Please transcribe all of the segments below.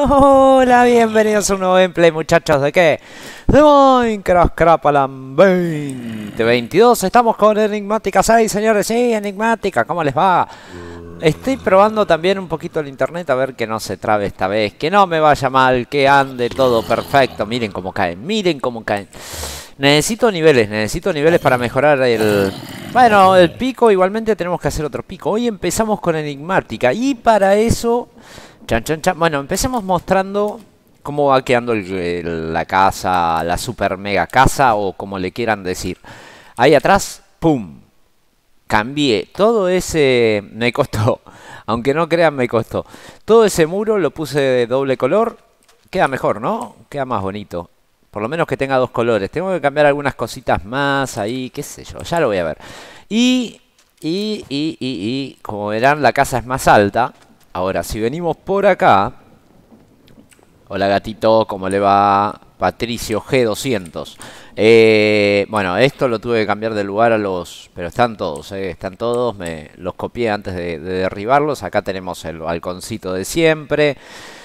Hola, bienvenidos a un nuevo gameplay muchachos, ¿de qué? De Minecraft Crapalan 2022 Estamos con Enigmática 6 señores, sí, Enigmática, ¿cómo les va? Estoy probando también un poquito el internet a ver que no se trabe esta vez Que no me vaya mal, que ande todo perfecto Miren cómo caen, miren cómo caen Necesito niveles, necesito niveles para mejorar el... Bueno, el pico, igualmente tenemos que hacer otro pico Hoy empezamos con Enigmática y para eso... Bueno, empecemos mostrando cómo va quedando la casa, la super mega casa o como le quieran decir. Ahí atrás, ¡pum! Cambié. Todo ese... me costó. Aunque no crean, me costó. Todo ese muro lo puse de doble color. Queda mejor, ¿no? Queda más bonito. Por lo menos que tenga dos colores. Tengo que cambiar algunas cositas más ahí, qué sé yo. Ya lo voy a ver. Y, y, y, y, y como verán, la casa es más alta. Ahora, si venimos por acá... Hola gatito, ¿cómo le va? Patricio G200. Eh, bueno, esto lo tuve que cambiar de lugar a los... Pero están todos, eh, están todos. Me los copié antes de, de, derribarlos. Acá tenemos el balconcito de siempre.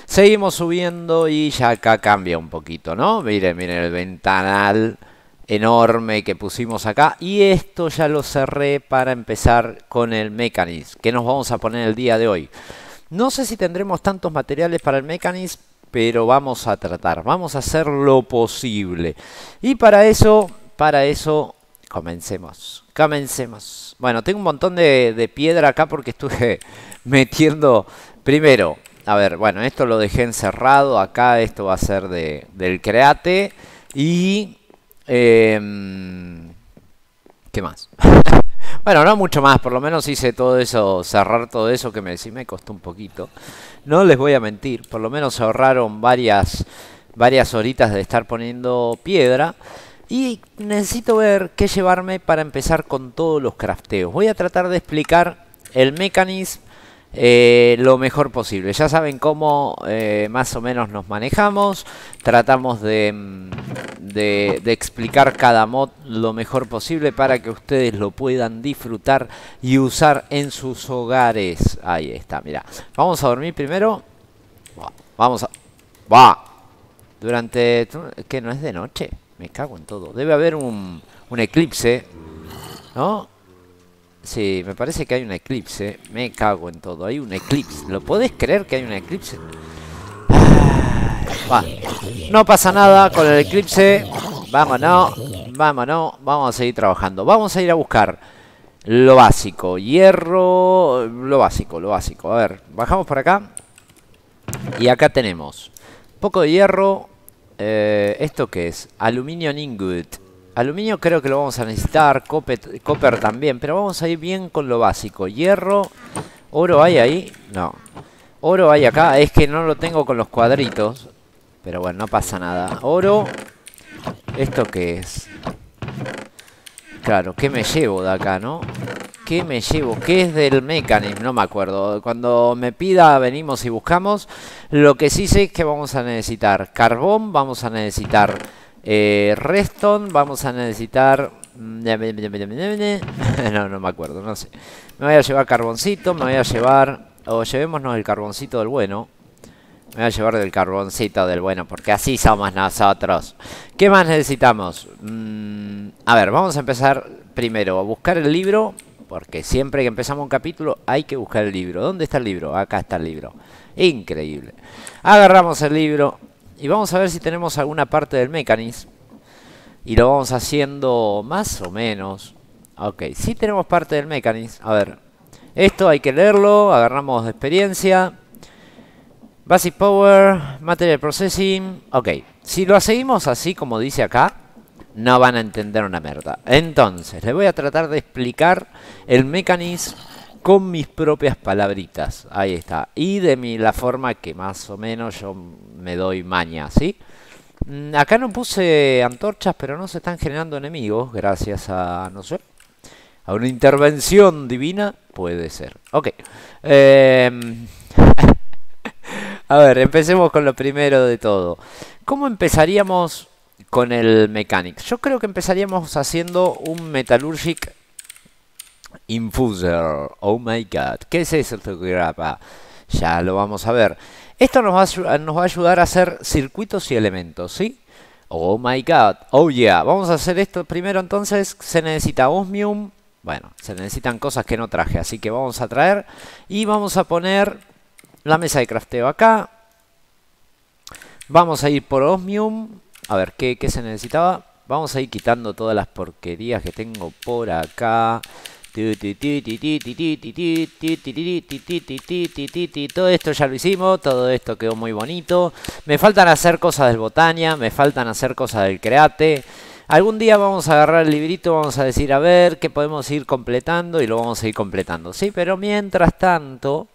Seguimos subiendo y ya acá cambia un poquito, ¿no? Miren, miren el ventanal enorme que pusimos acá. Y esto ya lo cerré para empezar con el mecanismo que nos vamos a poner el día de hoy. No sé si tendremos tantos materiales para el mecanismo, pero vamos a tratar, vamos a hacer lo posible. Y para eso, para eso, comencemos, comencemos. Bueno, tengo un montón de, piedra acá porque estuve metiendo, primero, a ver, bueno, esto lo dejé encerrado, acá esto va a ser del create y... Eh, ¿Qué más? Bueno, no mucho más, por lo menos hice todo eso, cerrar todo eso que me decís. me costó un poquito. No les voy a mentir, por lo menos ahorraron varias, varias horitas de estar poniendo piedra. Y necesito ver qué llevarme para empezar con todos los crafteos. Voy a tratar de explicar el mecanismo eh, lo mejor posible. Ya saben cómo eh, más o menos nos manejamos. Tratamos mm, de, de, explicar cada mod lo mejor posible para que ustedes lo puedan disfrutar y usar en sus hogares. Ahí está, mira. Vamos a dormir primero. Vamos a... ¡Va! Durante... que no es de noche? Me cago en todo. Debe haber un, un eclipse. ¿No? Sí, me parece que hay un eclipse. Me cago en todo. Hay un eclipse. ¿Lo podés creer que hay un eclipse? Ah, va. no pasa nada con el eclipse. Vámonos, vámonos. Vamos a seguir trabajando. Vamos a ir a buscar lo básico. Hierro, lo básico, lo básico. A ver, bajamos por acá. Y acá tenemos. poco de hierro. Eh, ¿Esto qué es? Aluminio ingot. Aluminio creo que lo vamos a necesitar, copper también, pero vamos a ir bien con lo básico. Hierro, oro hay ahí, no. Oro hay acá, es que no lo tengo con los cuadritos, pero bueno, no pasa nada. Oro, ¿esto qué es? Claro, ¿qué me llevo de acá, no? ¿Qué me llevo? ¿Qué es del mecanismo? No me acuerdo. Cuando me pida, venimos y buscamos. Lo que sí sé es que vamos a necesitar carbón, vamos a necesitar eh, Redstone, vamos a necesitar... Mm, no, no me acuerdo, no sé. Me voy a llevar carboncito, me voy a llevar... O llevémonos el carboncito del bueno. Me voy a llevar del carboncito del bueno, porque así somos nosotros. ¿Qué más necesitamos? Mm, a ver, vamos a empezar primero a buscar el libro, porque siempre que empezamos un capítulo hay que buscar el libro. ¿Dónde está el libro? Acá está el libro. Increíble. Agarramos el libro, y vamos a ver si tenemos alguna parte del mecanismo. Y lo vamos haciendo más o menos. Ok, sí tenemos parte del mecanismo. A ver, esto hay que leerlo, agarramos experiencia. Basic Power, Material Processing. Ok, si lo seguimos así como dice acá, no van a entender una mierda. Entonces, les voy a tratar de explicar el mecanismo con mis propias palabritas. Ahí está. Y de mi, la forma que más o menos yo me doy maña, ¿sí? Mm, acá no puse antorchas, pero no se están generando enemigos gracias a, no sé, a una intervención divina. Puede ser. Ok. Em, a ver, empecemos con lo primero de todo. ¿Cómo empezaríamos con el mechanics? Yo creo que empezaríamos haciendo un Metallurgic Infuser. Oh my god. ¿Qué es eso grapa? Ya lo vamos a ver. Esto nos va, a, ayudar a hacer circuitos y elementos, ¿sí? Oh my god. Oh yeah. Vamos a hacer esto primero entonces. Se necesita osmium. Bueno, se necesitan cosas que no traje, así que vamos a traer. Y vamos a poner la mesa de crafteo acá. Vamos a ir por osmium. A ver, qué se necesitaba? Vamos a ir quitando todas las porquerías que tengo por acá. Todo esto ya lo hicimos, todo esto quedó muy bonito. Me faltan hacer cosas del Botania, me faltan hacer cosas del Create. Algún día vamos a agarrar el librito, vamos a decir a ver qué podemos ir completando y lo vamos a ir completando. Sí, pero mientras tanto,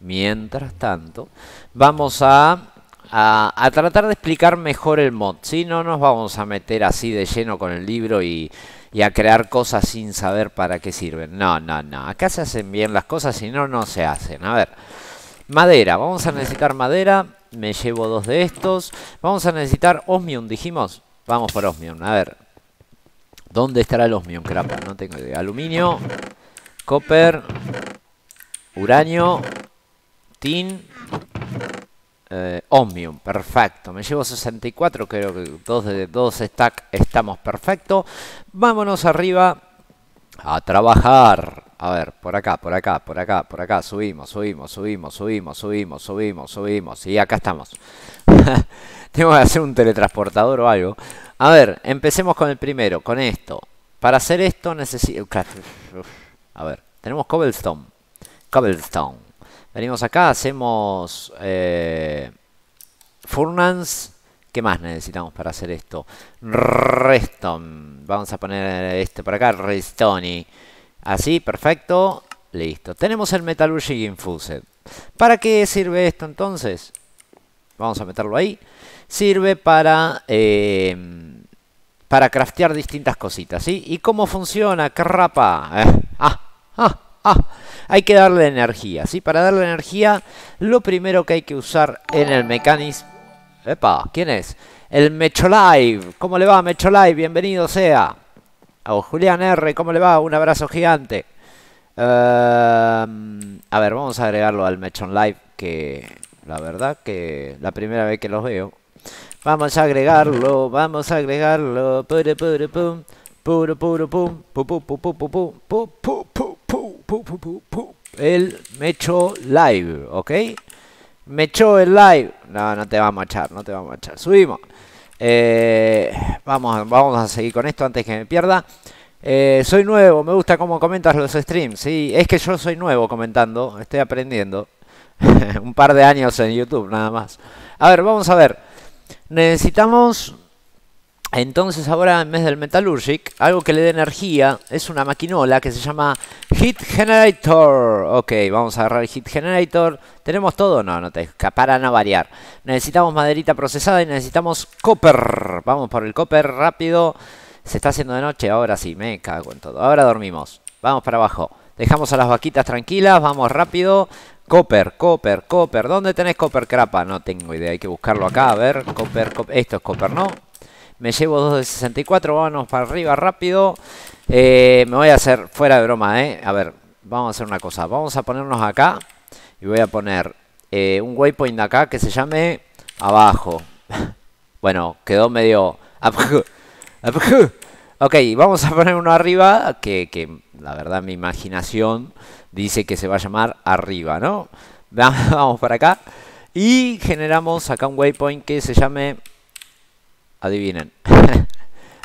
mientras tanto, vamos a tratar de explicar mejor el mod. Si no nos vamos a meter así de lleno con el libro y y a crear cosas sin saber para qué sirven. No, no, no. Acá se hacen bien las cosas, si no, no se hacen. A ver. Madera. Vamos a necesitar madera. Me llevo dos de estos. Vamos a necesitar osmium, dijimos. Vamos por osmium. A ver. ¿Dónde estará el osmium, crap? No tengo idea. Aluminio. Copper. Uranio. Tin. Eh, Omnium, perfecto. Me llevo 64, creo que dos de dos stack estamos perfecto. Vámonos arriba a trabajar. A ver, por acá, por acá, por acá, por acá. Subimos, subimos, subimos, subimos, subimos, subimos, subimos. Y acá estamos. Tengo que hacer un teletransportador o algo. A ver, empecemos con el primero, con esto. Para hacer esto necesito... A ver, tenemos cobblestone. Cobblestone. Venimos acá, hacemos eh, Furnance. ¿Qué más necesitamos para hacer esto? Reston. Vamos a poner este por acá, Restoni. Así, perfecto. Listo. Tenemos el Metallurgic Infused. ¿Para qué sirve esto entonces? Vamos a meterlo ahí. Sirve para... Eh, para craftear distintas cositas, ¿Y cómo funciona? ¡Qué rapa! Eh, ¡Ah! ¡Ah! ¡Ah! hay que darle energía, ¿sí? Para darle energía, lo primero que hay que usar en el mecanismo... Epa, ¿quién es? El Mecholive. ¿Cómo le va, Mecholive? Bienvenido sea. O oh, Julián R, ¿cómo le va? Un abrazo gigante. Em, a ver, vamos a agregarlo al Live. que la verdad que la primera vez que los veo. Vamos a agregarlo, vamos a agregarlo. Puro, puro, pum. Puro, puro, pum. pu, pu, pu, pu, pu, pu, el Mecho Live, ¿ok? Mecho el Live. No, no te vamos a echar, no te vamos a echar. Subimos. Eh, vamos, vamos a seguir con esto antes que me pierda. Eh, soy nuevo, me gusta cómo comentas los streams. Sí, es que yo soy nuevo comentando, estoy aprendiendo. Un par de años en YouTube nada más. A ver, vamos a ver. Necesitamos entonces ahora en vez del Metallurgic, algo que le dé energía es una maquinola que se llama Heat Generator. Ok, vamos a agarrar el Heat Generator. ¿Tenemos todo? No, no te escaparán a variar. Necesitamos maderita procesada y necesitamos copper. Vamos por el copper rápido. Se está haciendo de noche, ahora sí, me cago en todo. Ahora dormimos. Vamos para abajo. Dejamos a las vaquitas tranquilas, vamos rápido. Copper, copper, copper. ¿Dónde tenés copper crapa? No tengo idea, hay que buscarlo acá, a ver. Copper, copper. Esto es copper, ¿no? Me llevo 2 de 64. Vámonos para arriba rápido. Eh, me voy a hacer fuera de broma, ¿eh? A ver, vamos a hacer una cosa. Vamos a ponernos acá. Y voy a poner eh, un waypoint acá que se llame abajo. bueno, quedó medio... Ok, vamos a poner uno arriba que, que la verdad mi imaginación dice que se va a llamar arriba, ¿no? Vamos para acá. Y generamos acá un waypoint que se llame Adivinen.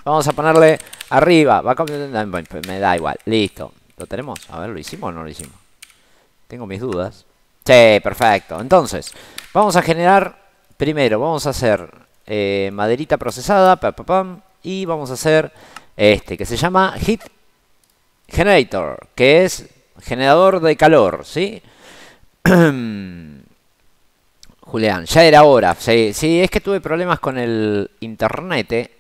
Vamos a ponerle arriba. Pues me da igual. Listo. ¿Lo tenemos? A ver, ¿lo hicimos o no lo hicimos? Tengo mis dudas. Sí, perfecto. Entonces, vamos a generar... Primero, vamos a hacer eh, maderita procesada. y vamos a hacer este, que se llama Heat Generator. Que es generador de calor, ¿sí? Mm. Julián, ya era hora. Sí, sí, es que tuve problemas con el internet,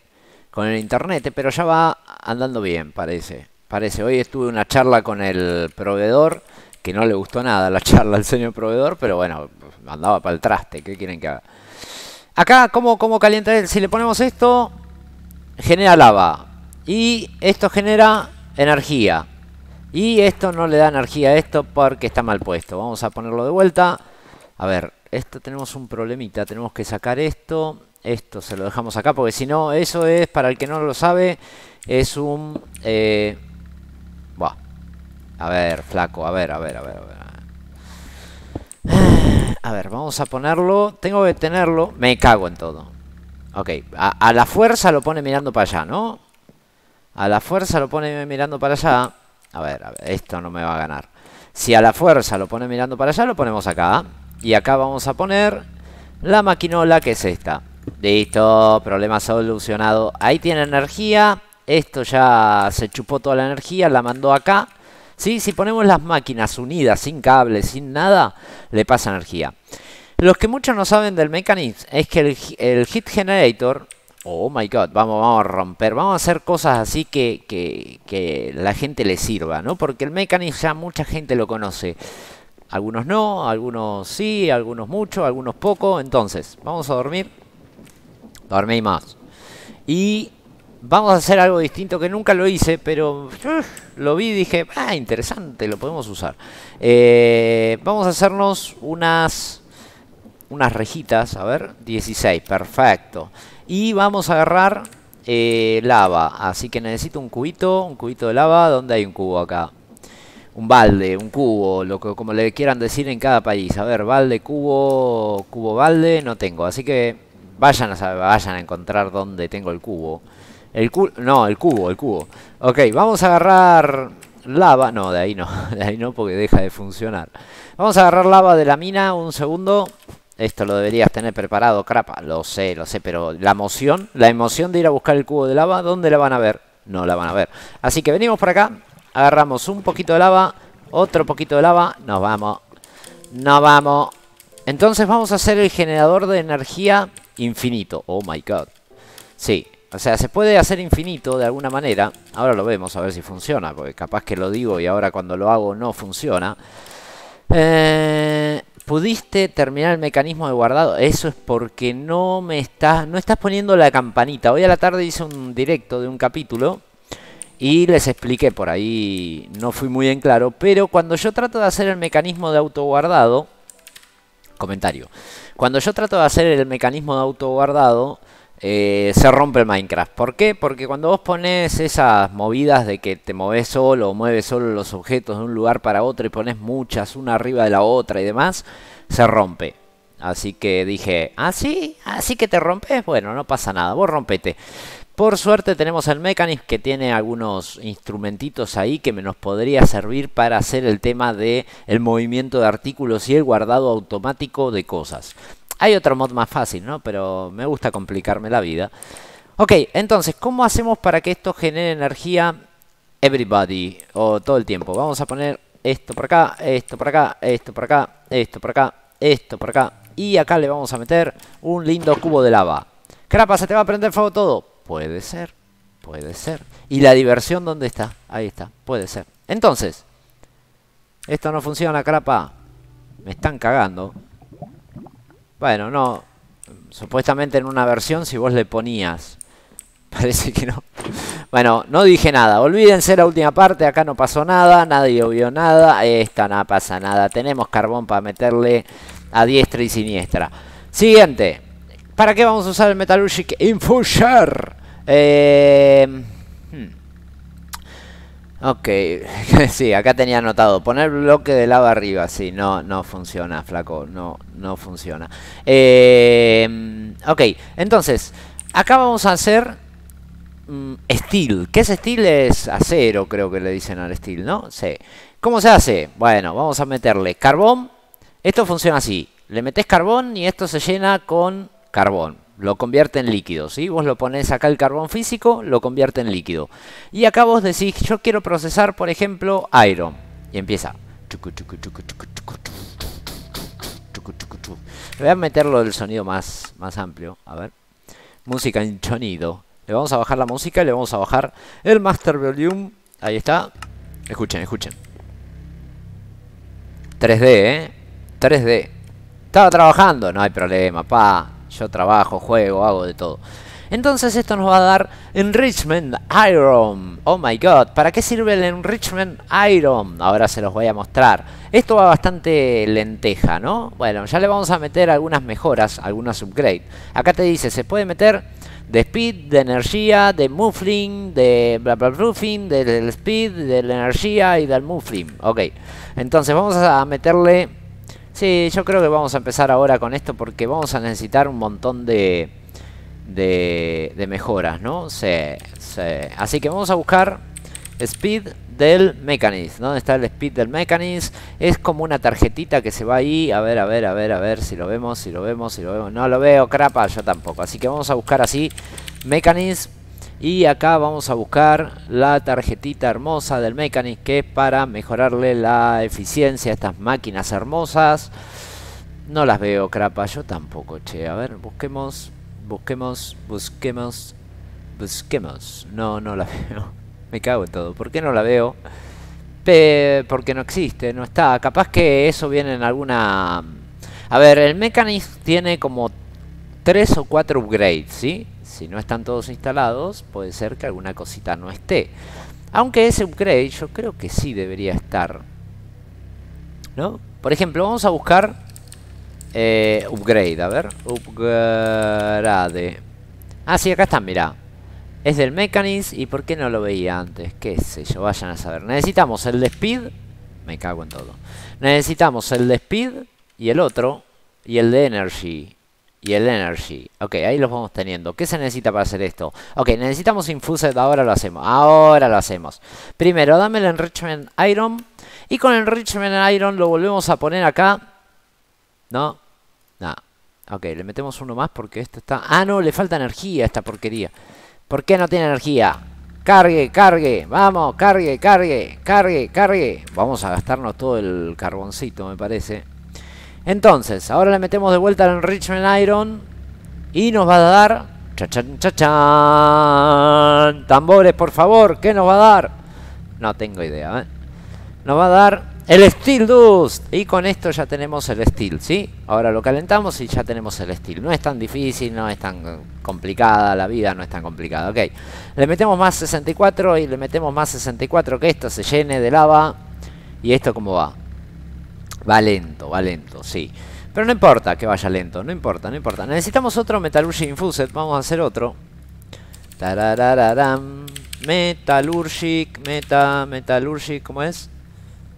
con el internet, pero ya va andando bien, parece. Parece, hoy estuve una charla con el proveedor, que no le gustó nada la charla al señor proveedor, pero bueno, andaba para el traste, ¿qué quieren que haga? Acá, ¿cómo, cómo calienta él? Si le ponemos esto, genera lava. Y esto genera energía. Y esto no le da energía a esto porque está mal puesto. Vamos a ponerlo de vuelta. A ver, esto tenemos un problemita, tenemos que sacar esto, esto se lo dejamos acá, porque si no, eso es, para el que no lo sabe, es un... Eh, buah. A ver, flaco, a ver, a ver, a ver, a ver. A ver, vamos a ponerlo, tengo que tenerlo, me cago en todo. Ok, a, la fuerza lo pone mirando para allá, ¿no? A la fuerza lo pone mirando para allá. A ver, a ver, esto no me va a ganar. Si a la fuerza lo pone mirando para allá, lo ponemos acá. Y acá vamos a poner la maquinola que es esta. Listo, problema solucionado. Ahí tiene energía. Esto ya se chupó toda la energía, la mandó acá. ¿Sí? Si ponemos las máquinas unidas, sin cables, sin nada, le pasa energía. Los que muchos no saben del mechanics es que el, heat hit generator... Oh my god, vamos, a romper, vamos a hacer cosas así que, la gente le sirva, ¿no? Porque el mecanismo ya mucha gente lo conoce. Algunos no, algunos sí, algunos mucho, algunos poco. Entonces, vamos a dormir. Dormí más. Y vamos a hacer algo distinto que nunca lo hice, pero eh, lo vi y dije, ah, interesante, lo podemos usar. Eh, vamos a hacernos unas, unas rejitas, a ver, 16, perfecto. Y vamos a agarrar eh, lava, así que necesito un cubito, un cubito de lava, ¿dónde hay un cubo acá? un balde, un cubo, lo que como le quieran decir en cada país. A ver, balde, cubo, cubo, balde, no tengo. Así que vayan a, vayan a encontrar dónde tengo el cubo. El cubo, no, el cubo, el cubo. Ok, vamos a agarrar lava. No, de ahí no, de ahí no porque deja de funcionar. Vamos a agarrar lava de la mina, un segundo. Esto lo deberías tener preparado, crapa. Lo sé, lo sé, pero la emoción, la emoción de ir a buscar el cubo de lava, ¿dónde la van a ver? No la van a ver. Así que venimos para acá, Agarramos un poquito de lava. Otro poquito de lava. Nos vamos. Nos vamos. Entonces vamos a hacer el generador de energía infinito. Oh my god. Sí. O sea, se puede hacer infinito de alguna manera. Ahora lo vemos a ver si funciona. Porque capaz que lo digo y ahora cuando lo hago no funciona. Eh, ¿Pudiste terminar el mecanismo de guardado? Eso es porque no me estás... No estás poniendo la campanita. Hoy a la tarde hice un directo de un capítulo y les expliqué, por ahí no fui muy en claro, pero cuando yo trato de hacer el mecanismo de autoguardado, comentario, cuando yo trato de hacer el mecanismo de autoguardado, eh, se rompe el Minecraft. ¿Por qué? Porque cuando vos pones esas movidas de que te moves solo o mueves solo los objetos de un lugar para otro y pones muchas una arriba de la otra y demás, se rompe. Así que dije, ¿ah, sí? ¿Así ¿Ah, que te rompes? Bueno, no pasa nada, vos rompete. Por suerte tenemos el Mechanism que tiene algunos instrumentitos ahí que me nos podría servir para hacer el tema de movimiento de artículos y el guardado automático de cosas. Hay otro mod más fácil, ¿no? Pero me gusta complicarme la vida. Ok, entonces, ¿cómo hacemos para que esto genere energía everybody o todo el tiempo? Vamos a poner esto por acá, esto por acá, esto por acá, esto por acá, esto por acá. Y acá le vamos a meter un lindo cubo de lava. Crapa, se te va a prender fuego todo. Puede ser, puede ser. ¿Y la diversión dónde está? Ahí está, puede ser. Entonces, esto no funciona, crapa. Me están cagando. Bueno, no. Supuestamente en una versión si vos le ponías. Parece que no. Bueno, no dije nada. Olvídense la última parte. Acá no pasó nada. Nadie vio nada. Esta nada pasa nada. Tenemos carbón para meterle a diestra y siniestra. Siguiente. ¿Para qué vamos a usar el Metallurgic Infusher? Eh... Hmm. Ok, sí, acá tenía anotado. Poner bloque de lava arriba, sí, no, no funciona, flaco, no, no funciona. Eh, ok, entonces, acá vamos a hacer mm, steel. ¿Qué es steel? Es acero, creo que le dicen al steel, ¿no? Sí. ¿Cómo se hace? Bueno, vamos a meterle carbón. Esto funciona así. Le metes carbón y esto se llena con carbón. Lo convierte en líquido, Si Vos lo pones acá el carbón físico, lo convierte en líquido. Y acá vos decís, yo quiero procesar, por ejemplo, iron. Y empieza. voy a meterlo del sonido más, más amplio. A ver. Música en sonido. Le vamos a bajar la música y le vamos a bajar el master volume. Ahí está. Escuchen, escuchen. 3D, 3 3D. Estaba trabajando. No hay problema, pa. Yo trabajo, juego, hago de todo. Entonces esto nos va a dar Enrichment Iron. Oh my god, ¿para qué sirve el Enrichment Iron? Ahora se los voy a mostrar. Esto va bastante lenteja, ¿no? Bueno, ya le vamos a meter algunas mejoras, algunas upgrades. Acá te dice, se puede meter de speed, de energía, de muffling, de bla bla roofing, del speed, de la energía y del muffling. Ok, entonces vamos a meterle Sí, yo creo que vamos a empezar ahora con esto porque vamos a necesitar un montón de, de, mejoras, ¿no? Así que vamos a buscar Speed del Mechanism. ¿Dónde está el Speed del Mechanism? Es como una tarjetita que se va ahí. A ver, a ver, a ver, a ver si lo vemos, si lo vemos, si lo vemos. No lo veo, crapa, yo tampoco. Así que vamos a buscar así Mechanism y acá vamos a buscar la tarjetita hermosa del Mechanic que es para mejorarle la eficiencia a estas máquinas hermosas. No las veo, crapa, yo tampoco, che. A ver, busquemos, busquemos, busquemos, busquemos. No, no la veo. Me cago en todo. ¿Por qué no la veo? porque no existe, no está. Capaz que eso viene en alguna... A ver, el Mechanic tiene como tres o cuatro upgrades, ¿sí? si no están todos instalados, puede ser que alguna cosita no esté. Aunque ese upgrade yo creo que sí debería estar. ¿No? Por ejemplo, vamos a buscar eh, upgrade, a ver. Upgrade. Ah, sí, acá están, mirá. Es del Mechanics y ¿por qué no lo veía antes? Qué sé yo, vayan a saber. Necesitamos el de Speed. Me cago en todo. Necesitamos el de Speed y el otro. Y el de Energy y el energy. Ok, ahí los vamos teniendo. ¿Qué se necesita para hacer esto? Ok, necesitamos infused, ahora lo hacemos. Ahora lo hacemos. Primero, dame el enrichment iron. Y con enrichment iron lo volvemos a poner acá. ¿No? nada. Ok, le metemos uno más porque esto está... Ah, no, le falta energía a esta porquería. ¿Por qué no tiene energía? Cargue, cargue, vamos, cargue, cargue, cargue, cargue. Vamos a gastarnos todo el carboncito, me parece. Entonces, ahora le metemos de vuelta al Enrichment Iron. Y nos va a dar... cha cha Tambores, por favor, ¿qué nos va a dar? No tengo idea, ¿eh? Nos va a dar el Steel Dust. Y con esto ya tenemos el Steel, ¿sí? Ahora lo calentamos y ya tenemos el Steel. No es tan difícil, no es tan complicada la vida, no es tan complicada. Ok, le metemos más 64 y le metemos más 64 que esto se llene de lava. ¿Y esto cómo va? Va lento, va lento, sí. Pero no importa que vaya lento, no importa, no importa. Necesitamos otro Metallurgy Infused, vamos a hacer otro. Tararararam. Metallurgic, meta, Metallurgic, ¿cómo es?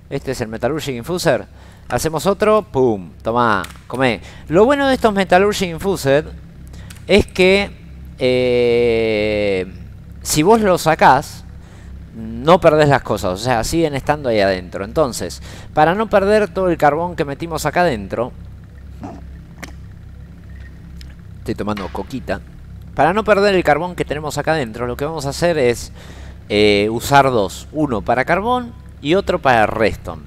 Este es el Metallurgic Infuser. Hacemos otro, pum, toma, come. Lo bueno de estos Metallurgic Infused es que eh, si vos lo sacás, no perdés las cosas, o sea, siguen estando ahí adentro. Entonces, para no perder todo el carbón que metimos acá adentro, estoy tomando coquita, para no perder el carbón que tenemos acá adentro, lo que vamos a hacer es eh, usar dos, uno para carbón y otro para reston.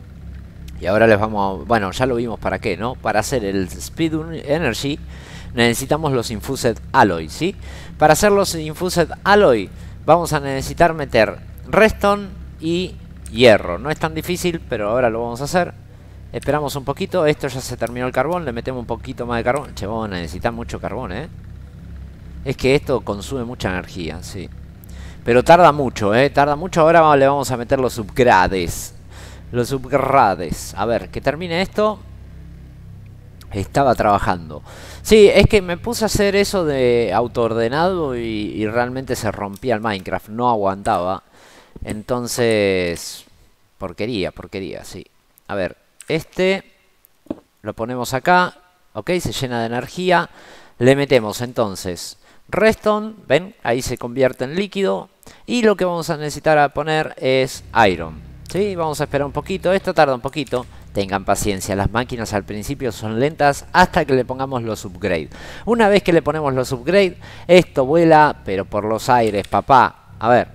Y ahora les vamos Bueno, ya lo vimos para qué, ¿no? Para hacer el Speed Energy necesitamos los Infused Alloy, ¿sí? Para hacer los Infused Alloy vamos a necesitar meter Reston y hierro. No es tan difícil, pero ahora lo vamos a hacer. Esperamos un poquito. Esto ya se terminó el carbón. Le metemos un poquito más de carbón. Che, vamos a necesitar mucho carbón, ¿eh? Es que esto consume mucha energía, sí. Pero tarda mucho, ¿eh? Tarda mucho. Ahora le vamos a meter los subgrades. Los subgrades. A ver, que termine esto. Estaba trabajando. Sí, es que me puse a hacer eso de autoordenado y realmente se rompía el Minecraft. No aguantaba. Entonces, porquería, porquería, sí. A ver, este lo ponemos acá, ok, se llena de energía. Le metemos entonces reston ven, ahí se convierte en líquido. Y lo que vamos a necesitar a poner es iron. Sí, vamos a esperar un poquito, esto tarda un poquito. Tengan paciencia, las máquinas al principio son lentas hasta que le pongamos los upgrade. Una vez que le ponemos los upgrade, esto vuela, pero por los aires, papá. A ver,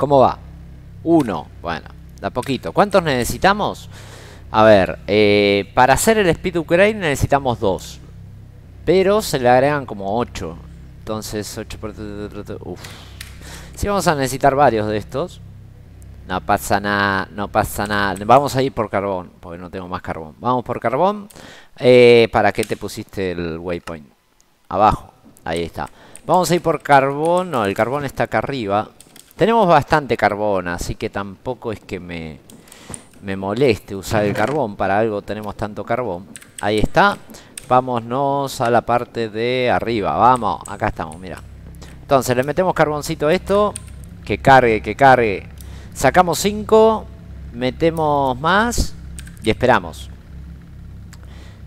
¿Cómo va? Uno. Bueno, Da poquito. ¿Cuántos necesitamos? A ver, eh, para hacer el Speed Ukraine necesitamos dos. Pero se le agregan como ocho. Entonces, ocho por... Uf. Sí vamos a necesitar varios de estos. No pasa nada, no pasa nada. Vamos a ir por carbón, porque no tengo más carbón. Vamos por carbón. Eh, ¿Para qué te pusiste el waypoint? Abajo, ahí está. Vamos a ir por carbón. No, el carbón está acá arriba. Tenemos bastante carbón, así que tampoco es que me, moleste usar el carbón. Para algo tenemos tanto carbón. Ahí está. Vámonos a la parte de arriba. Vamos, acá estamos, mira. Entonces le metemos carboncito a esto. Que cargue, que cargue. Sacamos 5. Metemos más. Y esperamos.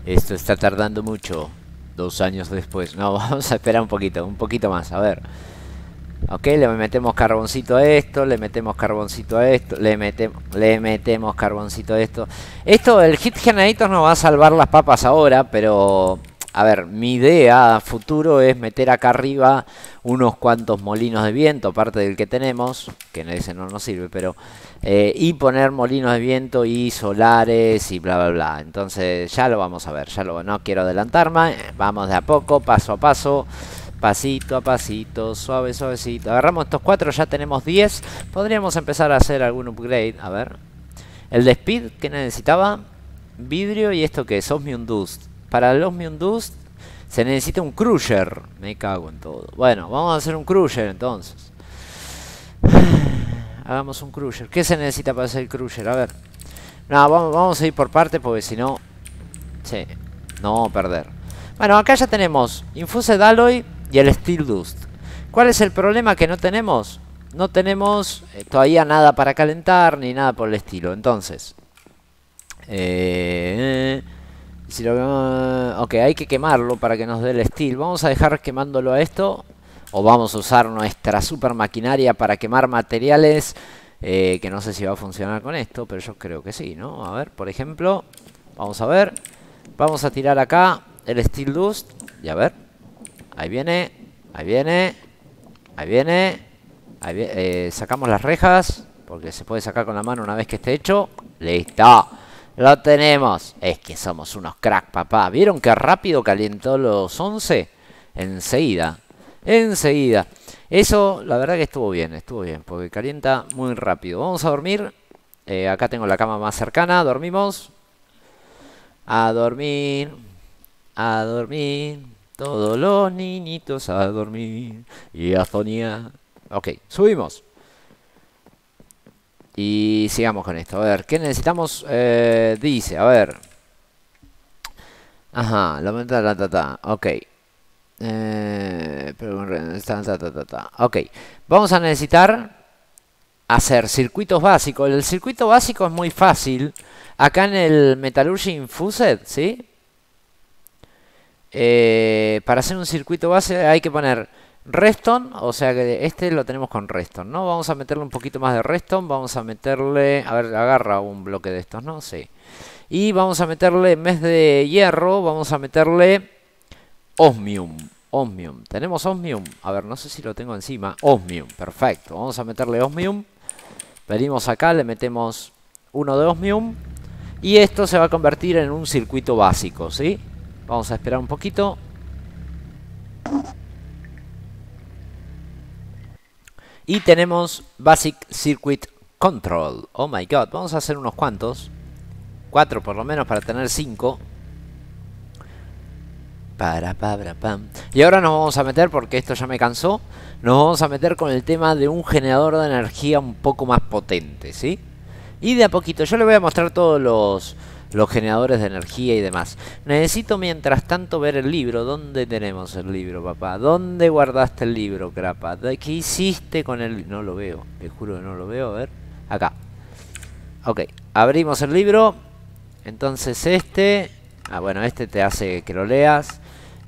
Esto está tardando mucho. Dos años después. No, vamos a esperar un poquito. Un poquito más. A ver le metemos carboncito a esto, le metemos carboncito a esto, le, metemos, le metemos carboncito a esto. Esto, el Hit Generator nos va a salvar las papas ahora, pero... A ver, mi idea futuro es meter acá arriba unos cuantos molinos de viento, aparte del que tenemos, que en ese no nos sirve, pero... Eh, y poner molinos de viento y solares y bla, bla, bla. Entonces ya lo vamos a ver, ya lo... No quiero adelantarme, vamos de a poco, paso a paso pasito a pasito, suave, suavecito. Agarramos estos cuatro, ya tenemos 10. Podríamos empezar a hacer algún upgrade, a ver. El de speed que necesitaba, vidrio y esto que es, Osmium Dust. Para el Osmium Dust se necesita un Cruiser. Me cago en todo. Bueno, vamos a hacer un Cruiser entonces. Hagamos un Cruiser. ¿Qué se necesita para hacer el Cruiser? A ver. No, vamos, a ir por parte porque si no... Sí, no perder. Bueno, acá ya tenemos infuse Alloy, y el Steel Dust. ¿Cuál es el problema que no tenemos? No tenemos eh, todavía nada para calentar ni nada por el estilo. Entonces, eh, si lo ok, hay que quemarlo para que nos dé el steel. Vamos a dejar quemándolo a esto. O vamos a usar nuestra super maquinaria para quemar materiales. Eh, que no sé si va a funcionar con esto, pero yo creo que sí, ¿no? A ver, por ejemplo, vamos a ver. Vamos a tirar acá el Steel Dust. Y a ver. Ahí viene, ahí viene, ahí viene. Eh, sacamos las rejas, porque se puede sacar con la mano una vez que esté hecho. ¡Listo! ¡Lo tenemos! Es que somos unos crack, papá. ¿Vieron qué rápido calientó los 11? Enseguida, enseguida. Eso, la verdad que estuvo bien, estuvo bien, porque calienta muy rápido. Vamos a dormir. Eh, acá tengo la cama más cercana, dormimos. A dormir, a dormir. Todos los niñitos a dormir. Y a soñar. Ok, subimos. Y sigamos con esto. A ver, ¿qué necesitamos? Eh, dice, a ver. Ajá, la de la tata. Ok. Eh, Ok. Vamos a necesitar hacer circuitos básicos. El circuito básico es muy fácil. Acá en el Metallurgy Infused, ¿sí? Eh, para hacer un circuito base hay que poner Reston, o sea que este lo tenemos con Reston, ¿no? Vamos a meterle un poquito más de Reston, vamos a meterle, a ver, agarra un bloque de estos, ¿no? Sí. Y vamos a meterle, en vez de hierro, vamos a meterle osmium. Osmium, tenemos osmium, a ver, no sé si lo tengo encima, osmium, perfecto, vamos a meterle osmium, venimos acá, le metemos uno de osmium y esto se va a convertir en un circuito básico, ¿sí? sí Vamos a esperar un poquito. Y tenemos Basic Circuit Control. Oh my god, vamos a hacer unos cuantos. Cuatro por lo menos para tener cinco. Para, para, pam. Y ahora nos vamos a meter, porque esto ya me cansó, nos vamos a meter con el tema de un generador de energía un poco más potente, ¿sí? Y de a poquito, yo le voy a mostrar todos los los generadores de energía y demás. Necesito mientras tanto ver el libro. ¿Dónde tenemos el libro, papá? ¿Dónde guardaste el libro, crapa? ¿Qué hiciste con el...? No lo veo, te juro que no lo veo. A ver, acá. Ok, abrimos el libro. Entonces este... Ah, bueno, este te hace que lo leas.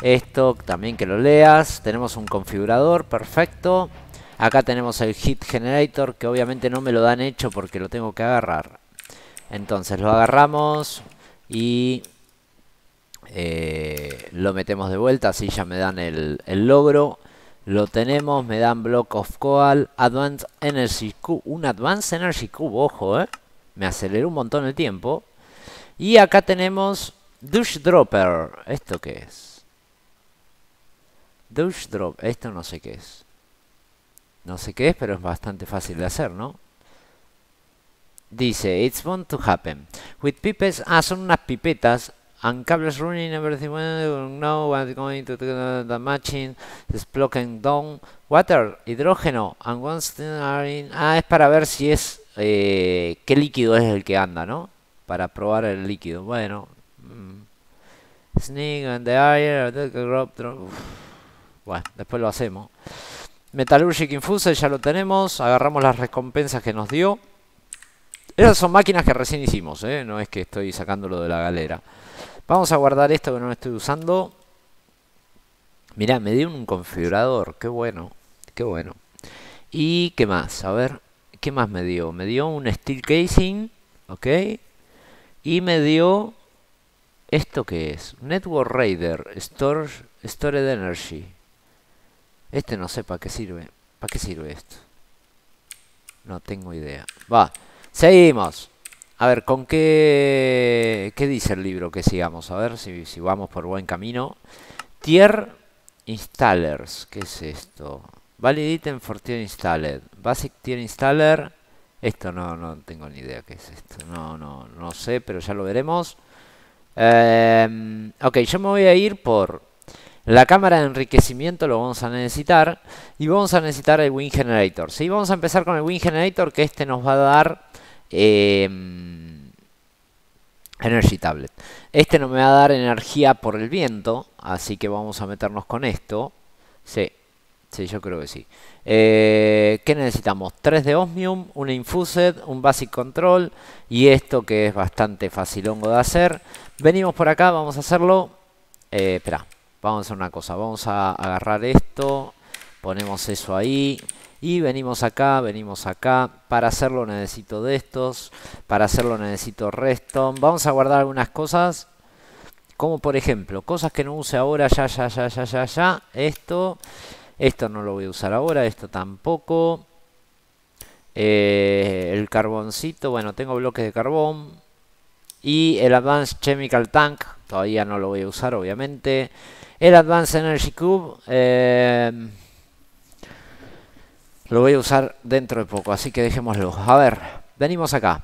Esto también que lo leas. Tenemos un configurador, perfecto. Acá tenemos el hit generator que obviamente no me lo dan hecho porque lo tengo que agarrar. Entonces lo agarramos y eh, lo metemos de vuelta, así ya me dan el, logro. Lo tenemos, me dan Block of Coal, Advanced Energy Cube, un Advanced Energy Cube, ojo, eh. Me aceleró un montón el tiempo. Y acá tenemos Dush Dropper. ¿Esto qué es? Dush Drop, esto no sé qué es. No sé qué es, pero es bastante fácil de hacer, ¿no? Dice, it's going to happen. With pipes, ah, son unas pipetas. And cables running, everything, bueno no, what's going to the matching, is blocking down. Water, hidrógeno, and once they are in... Ah, es para ver si es, eh, qué líquido es el que anda, ¿no? Para probar el líquido. Bueno. Mm. Sneak and the air, the drop, drop. Bueno, después lo hacemos. Metallurgic Infuse, ya lo tenemos. Agarramos las recompensas que nos dio. Esas son máquinas que recién hicimos, ¿eh? no es que estoy sacándolo de la galera. Vamos a guardar esto que no estoy usando. Mirá, me dio un configurador, qué bueno, qué bueno. ¿Y qué más? A ver, ¿qué más me dio? Me dio un steel casing, ¿ok? Y me dio... ¿Esto qué es? Network Raider, Storage, Storage Energy. Este no sé para qué sirve. ¿Para qué sirve esto? No tengo idea. Va, Seguimos. A ver, ¿con qué, qué dice el libro que sigamos? A ver si, vamos por buen camino. Tier installers. ¿Qué es esto? Valid item for tier installer. Basic tier installer. Esto no, no tengo ni idea qué es esto. No, no, no sé, pero ya lo veremos. Em, ok, yo me voy a ir por la cámara de enriquecimiento lo vamos a necesitar. Y vamos a necesitar el Win Generator. ¿sí? Vamos a empezar con el Win Generator que este nos va a dar Em, energy Tablet. Este no me va a dar energía por el viento, así que vamos a meternos con esto. Sí, sí, yo creo que sí. Eh, ¿Qué necesitamos? 3 de Osmium, una Infused, un Basic Control y esto que es bastante facilongo de hacer. Venimos por acá, vamos a hacerlo. Eh, espera, vamos a hacer una cosa. Vamos a agarrar esto, ponemos eso ahí y venimos acá, venimos acá. Para hacerlo necesito de estos, para hacerlo necesito reston. Vamos a guardar algunas cosas, como por ejemplo, cosas que no use ahora, ya, ya, ya, ya, ya, ya. Esto, esto no lo voy a usar ahora, esto tampoco. Eh, el carboncito, bueno, tengo bloques de carbón. Y el Advanced Chemical Tank, todavía no lo voy a usar obviamente. El Advanced Energy Cube, eh, lo voy a usar dentro de poco, así que dejémoslo. A ver, venimos acá.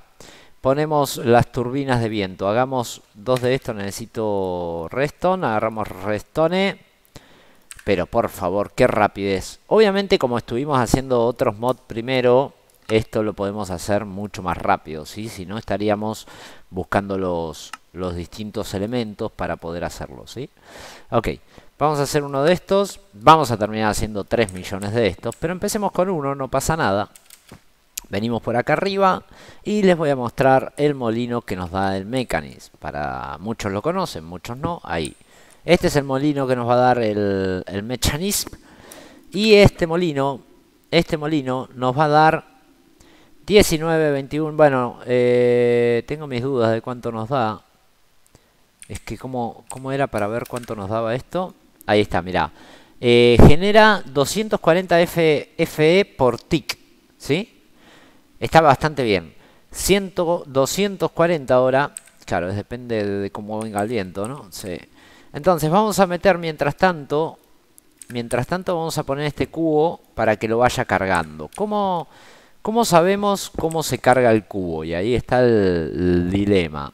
Ponemos las turbinas de viento. Hagamos dos de estos. Necesito redstone. Agarramos restone Pero por favor, qué rapidez. Obviamente como estuvimos haciendo otros mods primero, esto lo podemos hacer mucho más rápido, ¿sí? Si no estaríamos buscando los, los distintos elementos para poder hacerlo, ¿sí? Ok, Vamos a hacer uno de estos. Vamos a terminar haciendo 3 millones de estos. Pero empecemos con uno, no pasa nada. Venimos por acá arriba y les voy a mostrar el molino que nos da el Mechanism, Para muchos lo conocen, muchos no. Ahí. Este es el molino que nos va a dar el, mechanism. Y este molino, este molino nos va a dar 19, 21. Bueno, eh, tengo mis dudas de cuánto nos da. Es que como cómo era para ver cuánto nos daba esto. Ahí está, mirá. Eh, genera 240 FE por tick, ¿sí? Está bastante bien. 240 ahora, claro, depende de cómo venga el viento, ¿no? Sí. Entonces vamos a meter mientras tanto, mientras tanto vamos a poner este cubo para que lo vaya cargando. ¿Cómo, cómo sabemos cómo se carga el cubo? Y ahí está el, dilema.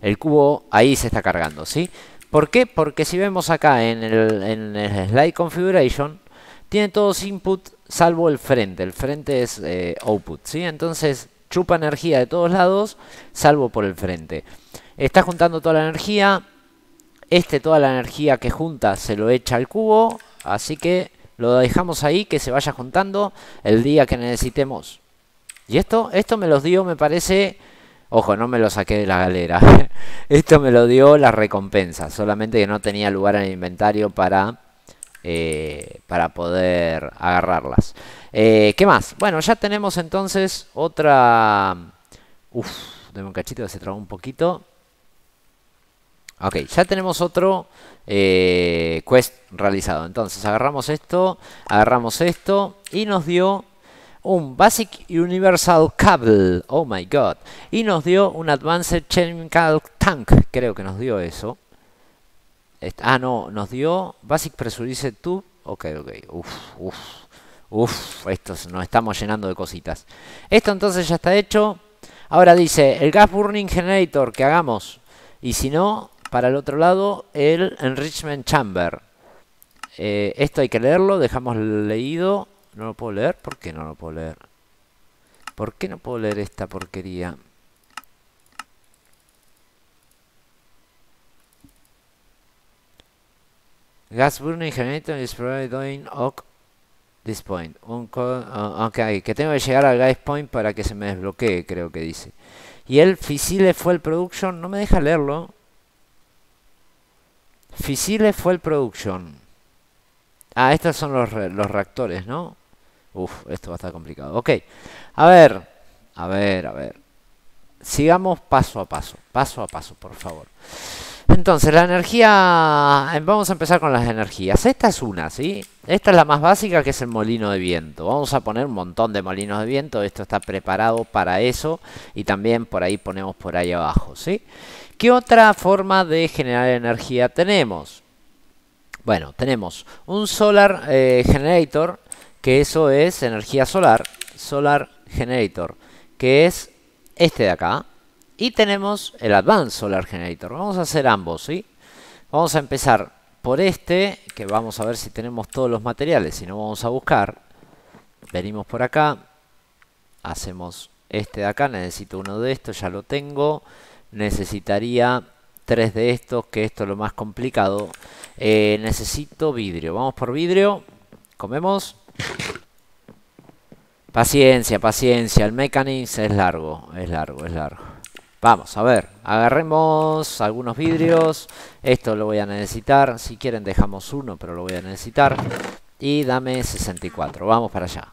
El cubo ahí se está cargando, ¿sí? sí ¿Por qué? Porque si vemos acá en el, slide configuration, tiene todos input salvo el frente. El frente es eh, output, Entonces chupa energía de todos lados, salvo por el frente. Está juntando toda la energía. Este toda la energía que junta se lo echa al cubo. Así que lo dejamos ahí, que se vaya juntando el día que necesitemos. Y esto, esto me los dio, me parece Ojo, no me lo saqué de la galera. Esto me lo dio la recompensa. Solamente que no tenía lugar en el inventario para, eh, para poder agarrarlas. Eh, ¿Qué más? Bueno, ya tenemos entonces otra... Uf, un cachito que se trabó un poquito. Ok, ya tenemos otro eh, quest realizado. Entonces agarramos esto, agarramos esto y nos dio un Basic Universal Cable, oh my god, y nos dio un Advanced Chemical Tank, creo que nos dio eso. Ah, no, nos dio Basic Pressurized Tube, ok, ok, uff, uff, uff, estos nos estamos llenando de cositas. Esto entonces ya está hecho. Ahora dice, el Gas Burning Generator que hagamos, y si no, para el otro lado, el Enrichment Chamber. Eh, esto hay que leerlo, dejamos leído ¿No lo puedo leer? ¿Por qué no lo puedo leer? ¿Por qué no puedo leer esta porquería? Gas burning generator is probably doing ok this point. Un ah, ok, que tengo que llegar al gas point para que se me desbloquee, creo que dice. Y el Fisile el Production, no me deja leerlo. Fisile el Production. Ah, estos son los, los reactores, ¿no? Uf, esto va a estar complicado. Ok, a ver, a ver, a ver. Sigamos paso a paso, paso a paso, por favor. Entonces, la energía... Em, vamos a empezar con las energías. Esta es una, ¿sí? Esta es la más básica, que es el molino de viento. Vamos a poner un montón de molinos de viento. Esto está preparado para eso. Y también por ahí ponemos por ahí abajo, ¿sí? ¿Qué otra forma de generar energía tenemos? Bueno, tenemos un solar eh, generator que eso es energía solar, Solar Generator, que es este de acá. Y tenemos el Advanced Solar Generator. Vamos a hacer ambos, ¿sí? Vamos a empezar por este, que vamos a ver si tenemos todos los materiales. Si no, vamos a buscar. Venimos por acá. Hacemos este de acá. Necesito uno de estos, ya lo tengo. Necesitaría tres de estos, que esto es lo más complicado. Eh, necesito vidrio. Vamos por vidrio. Comemos. Paciencia, paciencia. El mecanismo es largo, es largo, es largo. Vamos, a ver. Agarremos algunos vidrios. Esto lo voy a necesitar. Si quieren dejamos uno, pero lo voy a necesitar. Y dame 64. Vamos para allá.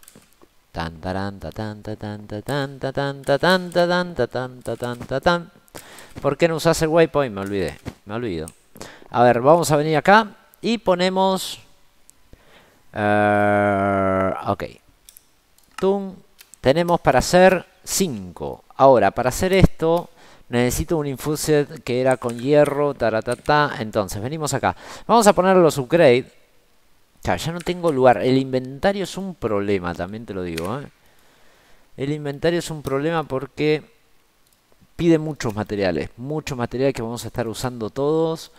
Tan tan tan tan tan tan tan tan tan tan tan tan ¿Por qué no usas el waypoint? Me olvidé. Me olvido. A ver, vamos a venir acá y ponemos... Eh, Ok. Tum. Tenemos para hacer 5. Ahora, para hacer esto, necesito un infused que era con hierro, taratata. Entonces, venimos acá. Vamos a poner los upgrade. Ya, no tengo lugar. El inventario es un problema, también te lo digo. ¿eh? El inventario es un problema porque pide muchos materiales. Muchos materiales que vamos a estar usando todos.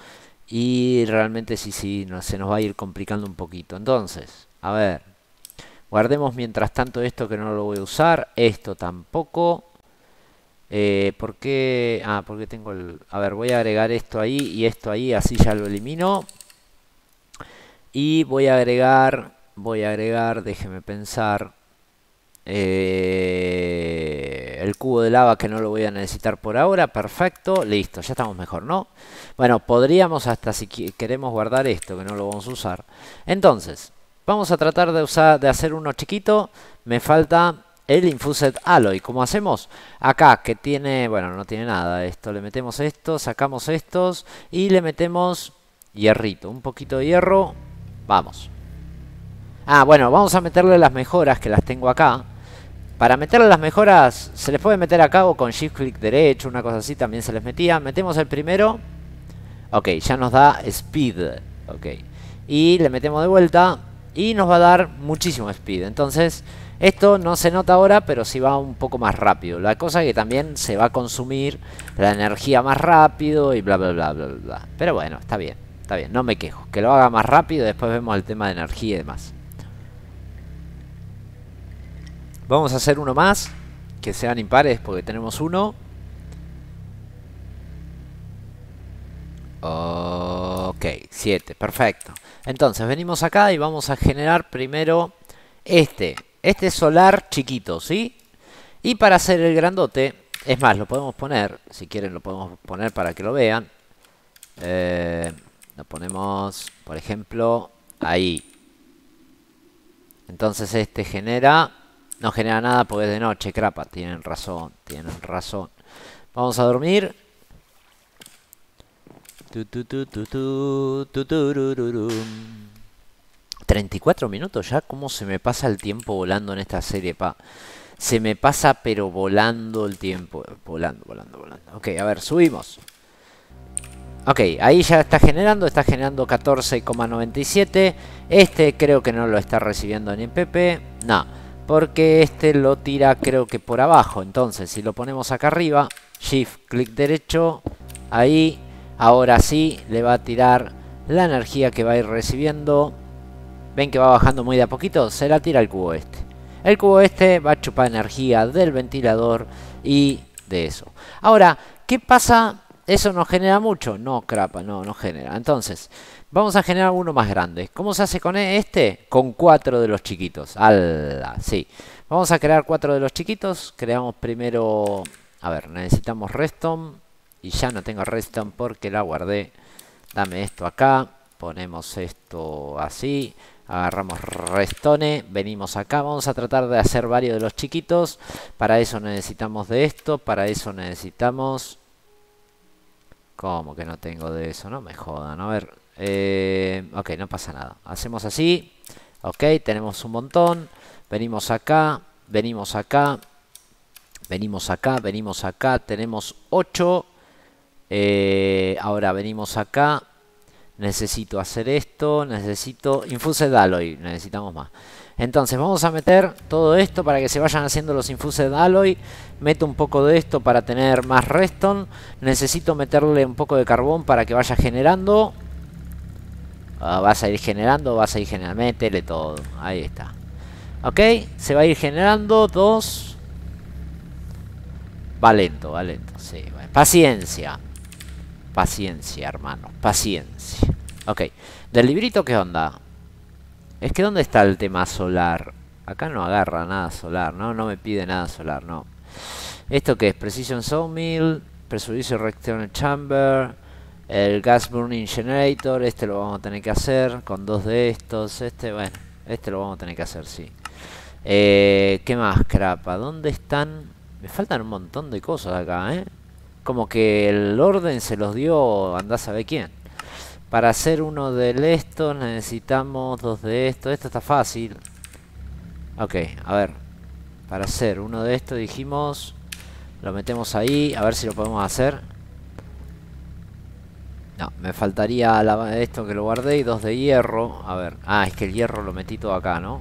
Y realmente sí, sí, se nos va a ir complicando un poquito. Entonces, a ver, Guardemos mientras tanto esto que no lo voy a usar. Esto tampoco. Eh, ¿Por qué? Ah, porque tengo el... A ver, voy a agregar esto ahí y esto ahí. Así ya lo elimino. Y voy a agregar... Voy a agregar... Déjeme pensar. Eh, el cubo de lava que no lo voy a necesitar por ahora. Perfecto. Listo. Ya estamos mejor, ¿no? Bueno, podríamos hasta si queremos guardar esto que no lo vamos a usar. Entonces... Vamos a tratar de, usar, de hacer uno chiquito. Me falta el Infused Alloy. ¿Cómo hacemos? Acá, que tiene... Bueno, no tiene nada esto. Le metemos esto, sacamos estos y le metemos hierrito. Un poquito de hierro. Vamos. Ah, bueno, vamos a meterle las mejoras que las tengo acá. Para meterle las mejoras, se les puede meter acá o con shift click derecho, una cosa así también se les metía. Metemos el primero. Ok, ya nos da speed. Ok. Y le metemos de vuelta y nos va a dar muchísimo speed. Entonces, esto no se nota ahora, pero sí va un poco más rápido. La cosa es que también se va a consumir la energía más rápido y bla, bla, bla, bla, bla. Pero bueno, está bien, está bien, no me quejo. Que lo haga más rápido, después vemos el tema de energía y demás. Vamos a hacer uno más, que sean impares porque tenemos uno. Ok, 7, perfecto. Entonces venimos acá y vamos a generar primero este. Este solar chiquito, ¿sí? Y para hacer el grandote, es más, lo podemos poner, si quieren lo podemos poner para que lo vean. Eh, lo ponemos, por ejemplo, ahí. Entonces este genera... No genera nada porque es de noche, crapa. Tienen razón, tienen razón. Vamos a dormir. 34 minutos ya, cómo se me pasa el tiempo volando en esta serie, pa. Se me pasa pero volando el tiempo, volando, volando, volando. Ok, a ver, subimos. Ok, ahí ya está generando, está generando 14,97. Este creo que no lo está recibiendo ni en PP. No, porque este lo tira creo que por abajo. Entonces, si lo ponemos acá arriba, Shift, clic derecho, ahí Ahora sí, le va a tirar la energía que va a ir recibiendo. Ven que va bajando muy de a poquito, se la tira el cubo este. El cubo este va a chupar energía del ventilador y de eso. Ahora, ¿qué pasa? ¿Eso no genera mucho? No, crapa, no, no genera. Entonces, vamos a generar uno más grande. ¿Cómo se hace con este? Con cuatro de los chiquitos. ah, Sí. Vamos a crear cuatro de los chiquitos. Creamos primero... A ver, necesitamos restom y ya no tengo redstone porque la guardé. Dame esto acá, ponemos esto así, agarramos restone. venimos acá, vamos a tratar de hacer varios de los chiquitos. Para eso necesitamos de esto, para eso necesitamos... ¿Cómo que no tengo de eso? No me jodan, a ver. Eh, ok, no pasa nada. Hacemos así, ok, tenemos un montón, venimos acá, venimos acá, venimos acá, venimos acá, tenemos 8 eh, ahora venimos acá. Necesito hacer esto. Necesito. de Alloy. Necesitamos más. Entonces vamos a meter todo esto para que se vayan haciendo los de Alloy. Meto un poco de esto para tener más Reston. Necesito meterle un poco de carbón para que vaya generando. Ah, vas a ir generando, vas a ir generando. Métele todo. Ahí está. Ok, se va a ir generando. Dos. Va lento, va lento. Paciencia. Paciencia, hermano, paciencia. Ok, del librito, ¿qué onda? Es que ¿dónde está el tema solar? Acá no agarra nada solar, ¿no? No me pide nada solar, no. ¿Esto que es? Precision Sawmill, precision rectoral Chamber, el Gas Burning Generator, este lo vamos a tener que hacer con dos de estos, este, bueno, este lo vamos a tener que hacer, sí. Eh, ¿Qué más, crapa? ¿Dónde están? Me faltan un montón de cosas acá, ¿eh? como que el orden se los dio Anda sabe quién. Para hacer uno de estos necesitamos dos de estos. Esto está fácil. Ok, a ver. Para hacer uno de estos dijimos... Lo metemos ahí, a ver si lo podemos hacer. No, me faltaría la, esto que lo guardé y dos de hierro. A ver. Ah, es que el hierro lo metí todo acá, ¿no?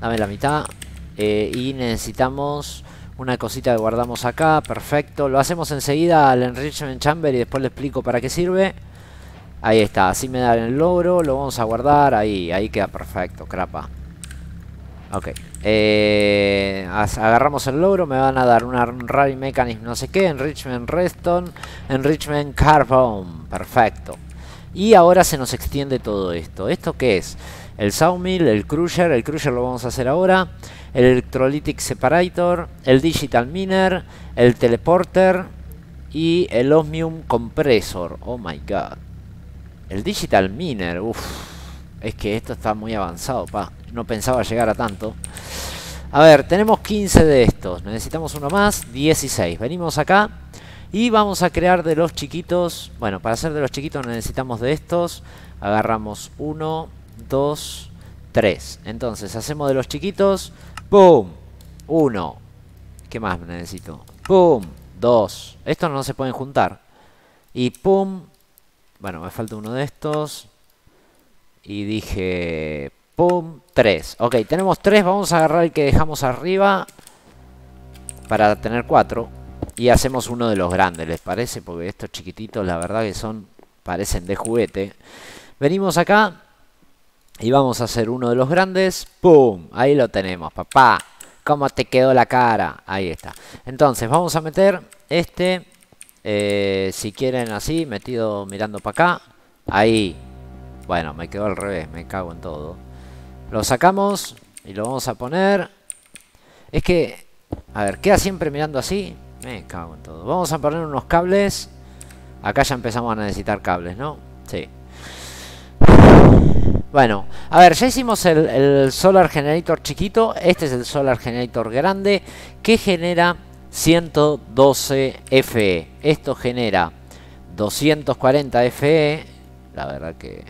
Dame la mitad. Eh, y necesitamos una cosita que guardamos acá, perfecto. Lo hacemos enseguida al Enrichment Chamber y después le explico para qué sirve. Ahí está, así me dan el logro, lo vamos a guardar, ahí, ahí queda perfecto, crapa. Ok, eh, agarramos el logro, me van a dar un Rally Mechanism no sé qué, Enrichment Reston, Enrichment Carbon, perfecto. Y ahora se nos extiende todo esto. ¿Esto qué es? El Sawmill, el Cruiser, el Cruiser lo vamos a hacer ahora el Electrolytic Separator, el Digital Miner, el Teleporter y el Osmium Compressor. Oh my god. El Digital Miner, uff. Es que esto está muy avanzado, pa. No pensaba llegar a tanto. A ver, tenemos 15 de estos. Necesitamos uno más, 16. Venimos acá y vamos a crear de los chiquitos. Bueno, para hacer de los chiquitos necesitamos de estos. Agarramos uno, dos, tres. Entonces, hacemos de los chiquitos ¡Pum! Uno. ¿Qué más necesito? ¡Pum! Dos. Estos no se pueden juntar. Y ¡pum! Bueno, me falta uno de estos. Y dije... ¡Pum! Tres. Ok, tenemos tres. Vamos a agarrar el que dejamos arriba. Para tener cuatro. Y hacemos uno de los grandes, ¿les parece? Porque estos chiquititos, la verdad que son... Parecen de juguete. Venimos acá y vamos a hacer uno de los grandes. ¡Pum! Ahí lo tenemos, papá. ¿Cómo te quedó la cara? Ahí está. Entonces, vamos a meter este. Eh, si quieren así, metido mirando para acá. Ahí. Bueno, me quedó al revés, me cago en todo. Lo sacamos y lo vamos a poner. Es que, a ver, queda siempre mirando así. Me cago en todo. Vamos a poner unos cables. Acá ya empezamos a necesitar cables, ¿no? Sí. Bueno, a ver, ya hicimos el, Solar Generator chiquito. Este es el Solar Generator grande que genera 112 FE. Esto genera 240 FE. La verdad que...